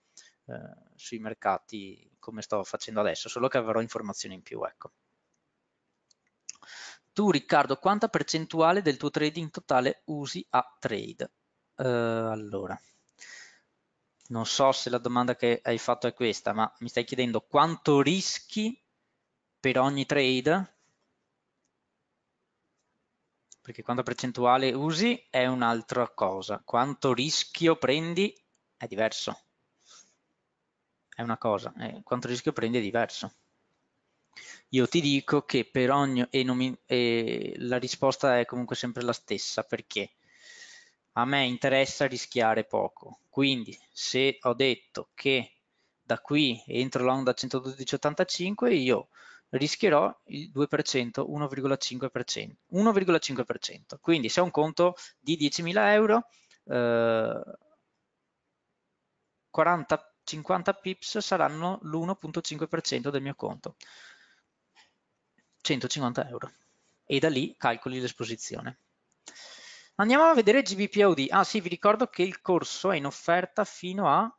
eh, sui mercati come sto facendo adesso, solo che avrò informazioni in più. Ecco. Tu Riccardo, quanta percentuale del tuo trading totale usi a trade? Uh, allora, non so se la domanda che hai fatto è questa, ma mi stai chiedendo quanto rischi per ogni trade? Perché quanta percentuale usi è un'altra cosa. Quanto rischio prendi è diverso. È una cosa, eh, quanto rischio prendi è diverso io ti dico che per ogni e mi, e la risposta è comunque sempre la stessa perché a me interessa rischiare poco quindi se ho detto che da qui entro la onda 112,85 io rischierò il 2%, 1,5%, 1,5%. Quindi se ho un conto di 10.000 euro, eh, 40, 50 pips saranno l'1,5% del mio conto. 150 euro e da lì calcoli l'esposizione. Andiamo a vedere GBPOD. Ah sì, vi ricordo che il corso è in offerta fino a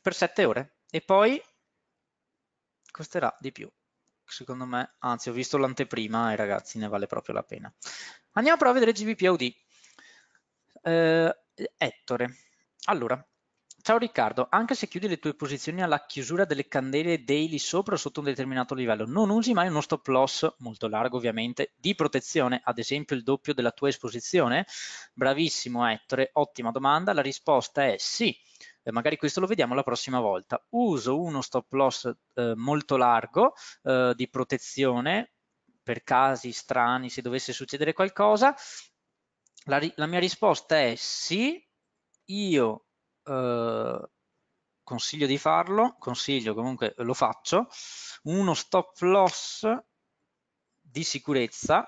per 7 ore e poi costerà di più. Secondo me, anzi ho visto l'anteprima e ragazzi ne vale proprio la pena. Andiamo però a vedere GBPOD. Eh, Ettore. Allora, Ciao Riccardo, anche se chiudi le tue posizioni alla chiusura delle candele daily sopra o sotto un determinato livello, non usi mai uno stop loss, molto largo ovviamente, di protezione, ad esempio il doppio della tua esposizione? Bravissimo Ettore, ottima domanda, la risposta è sì. Eh, magari questo lo vediamo la prossima volta. Uso uno stop loss eh, molto largo eh, di protezione per casi strani, se dovesse succedere qualcosa. la, la mia risposta è sì, io Ehm, consiglio di farlo, consiglio comunque eh, lo faccio, uno stop loss di sicurezza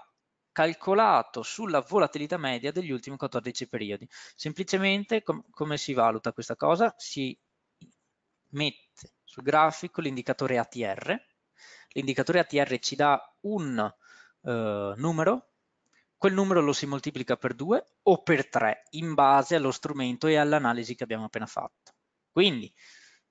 calcolato sulla volatilità media degli ultimi 14 periodi. Semplicemente com come si valuta questa cosa? Si mette sul grafico l'indicatore ATR, l'indicatore ATR ci dà un eh, numero quel numero lo si moltiplica per 2 o per 3 in base allo strumento e all'analisi che abbiamo appena fatto. Quindi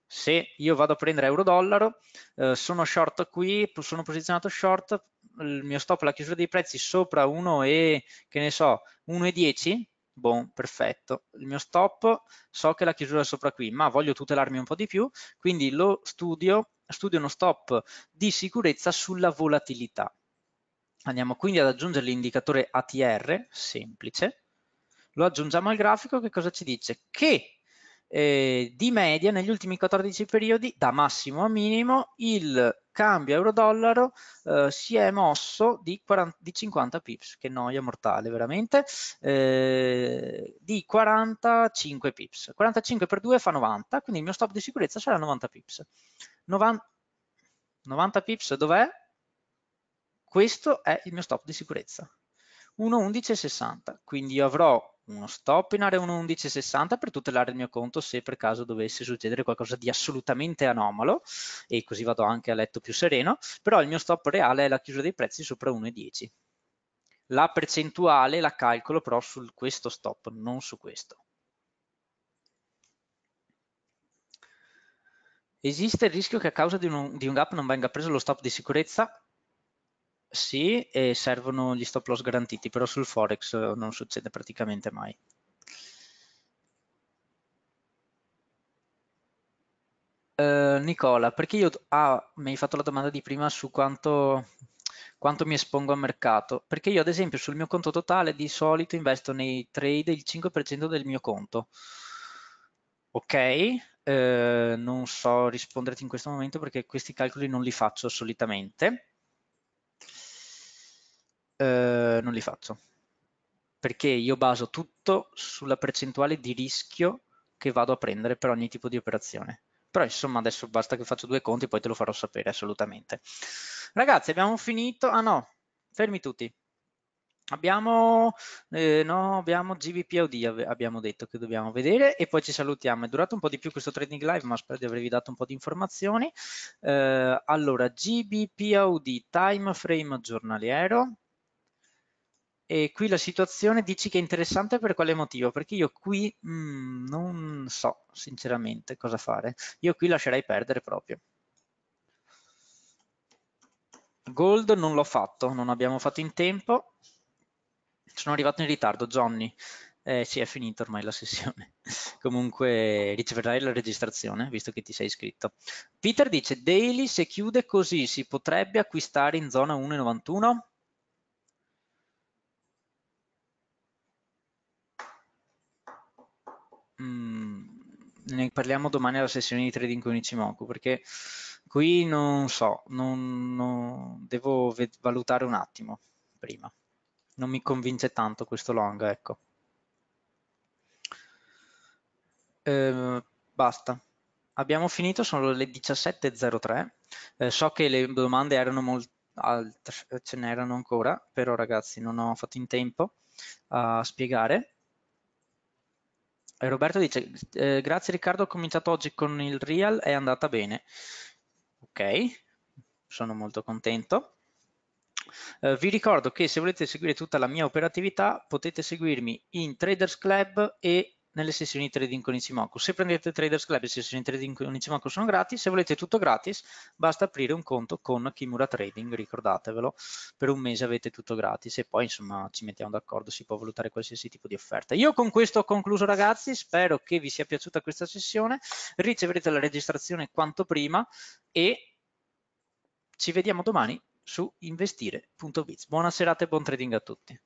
se io vado a prendere euro-dollaro, eh, sono short qui, sono posizionato short, il mio stop alla chiusura dei prezzi sopra 1 e che ne so, 1 e 10, Buon, perfetto. Il mio stop, so che la chiusura è sopra qui, ma voglio tutelarmi un po' di più, quindi lo studio, studio uno stop di sicurezza sulla volatilità. Andiamo quindi ad aggiungere l'indicatore ATR, semplice, lo aggiungiamo al grafico, che cosa ci dice? Che eh, di media negli ultimi 14 periodi, da massimo a minimo, il cambio euro-dollaro eh, si è mosso di, 40, di, 50 pips, che noia mortale veramente, eh, di 45 pips. 45 per 2 fa 90, quindi il mio stop di sicurezza sarà 90 pips. Novan 90 pips dov'è? Questo è il mio stop di sicurezza. 1.11.60, quindi io avrò uno stop in area 1.11.60 per tutelare il mio conto se per caso dovesse succedere qualcosa di assolutamente anomalo e così vado anche a letto più sereno, però il mio stop reale è la chiusura dei prezzi sopra 1.10. La percentuale la calcolo però su questo stop, non su questo. Esiste il rischio che a causa di un, di un gap non venga preso lo stop di sicurezza? Sì, e servono gli stop loss garantiti, però sul Forex eh, non succede praticamente mai. Uh, Nicola, perché io ah, mi hai fatto la domanda di prima su quanto, quanto mi espongo al mercato? Perché io ad esempio sul mio conto totale di solito investo nei trade il 5% del mio conto. Ok, eh, non so risponderti in questo momento perché questi calcoli non li faccio solitamente. Eh, non li faccio, perché io baso tutto sulla percentuale di rischio che vado a prendere per ogni tipo di operazione. Però insomma adesso basta che faccio due conti, poi te lo farò sapere assolutamente. Ragazzi abbiamo finito, ah no, fermi tutti. Abbiamo, eh, no, abbiamo GBPOD, abbiamo detto che dobbiamo vedere e poi ci salutiamo. È durato un po' di più questo trading live, ma spero di avervi dato un po' di informazioni. Eh, allora, GBPOD, time frame giornaliero, e qui la situazione dici che è interessante per quale motivo? Perché io qui mh, mm, non so sinceramente cosa fare. Io qui lascerei perdere proprio. Gold non l'ho fatto, non abbiamo fatto in tempo. Sono arrivato in ritardo, Johnny. Eh, sì, è finita ormai la sessione. Comunque riceverai la registrazione, visto che ti sei iscritto. Peter dice, daily se chiude così si potrebbe acquistare in zona 1,91? mh, mm, ne parliamo domani alla sessione di trading con Ichimoku perché qui non so, non, non, devo valutare un attimo prima. Non mi convince tanto questo long, ecco. Eh, basta. Abbiamo finito, sono le 17.03. Eh, so che le domande erano molto altre, ce n'erano ancora, però ragazzi non ho fatto in tempo a spiegare. Eh, Roberto dice, eh, grazie Riccardo, ho cominciato oggi con il Real, è andata bene. Ok, sono molto contento. Eh, vi ricordo che se volete seguire tutta la mia operatività potete seguirmi in Traders Club e nelle sessioni trading con Ichimoku. Se prendete Traders Club, le sessioni trading con Ichimoku sono gratis. Se volete tutto gratis, basta aprire un conto con Kimura Trading, ricordatevelo. Per un mese avete tutto gratis e poi insomma ci mettiamo d'accordo, si può valutare qualsiasi tipo di offerta. Io con questo ho concluso ragazzi, spero che vi sia piaciuta questa sessione. Riceverete la registrazione quanto prima e ci vediamo domani su investire.biz. Buona serata e buon trading a tutti.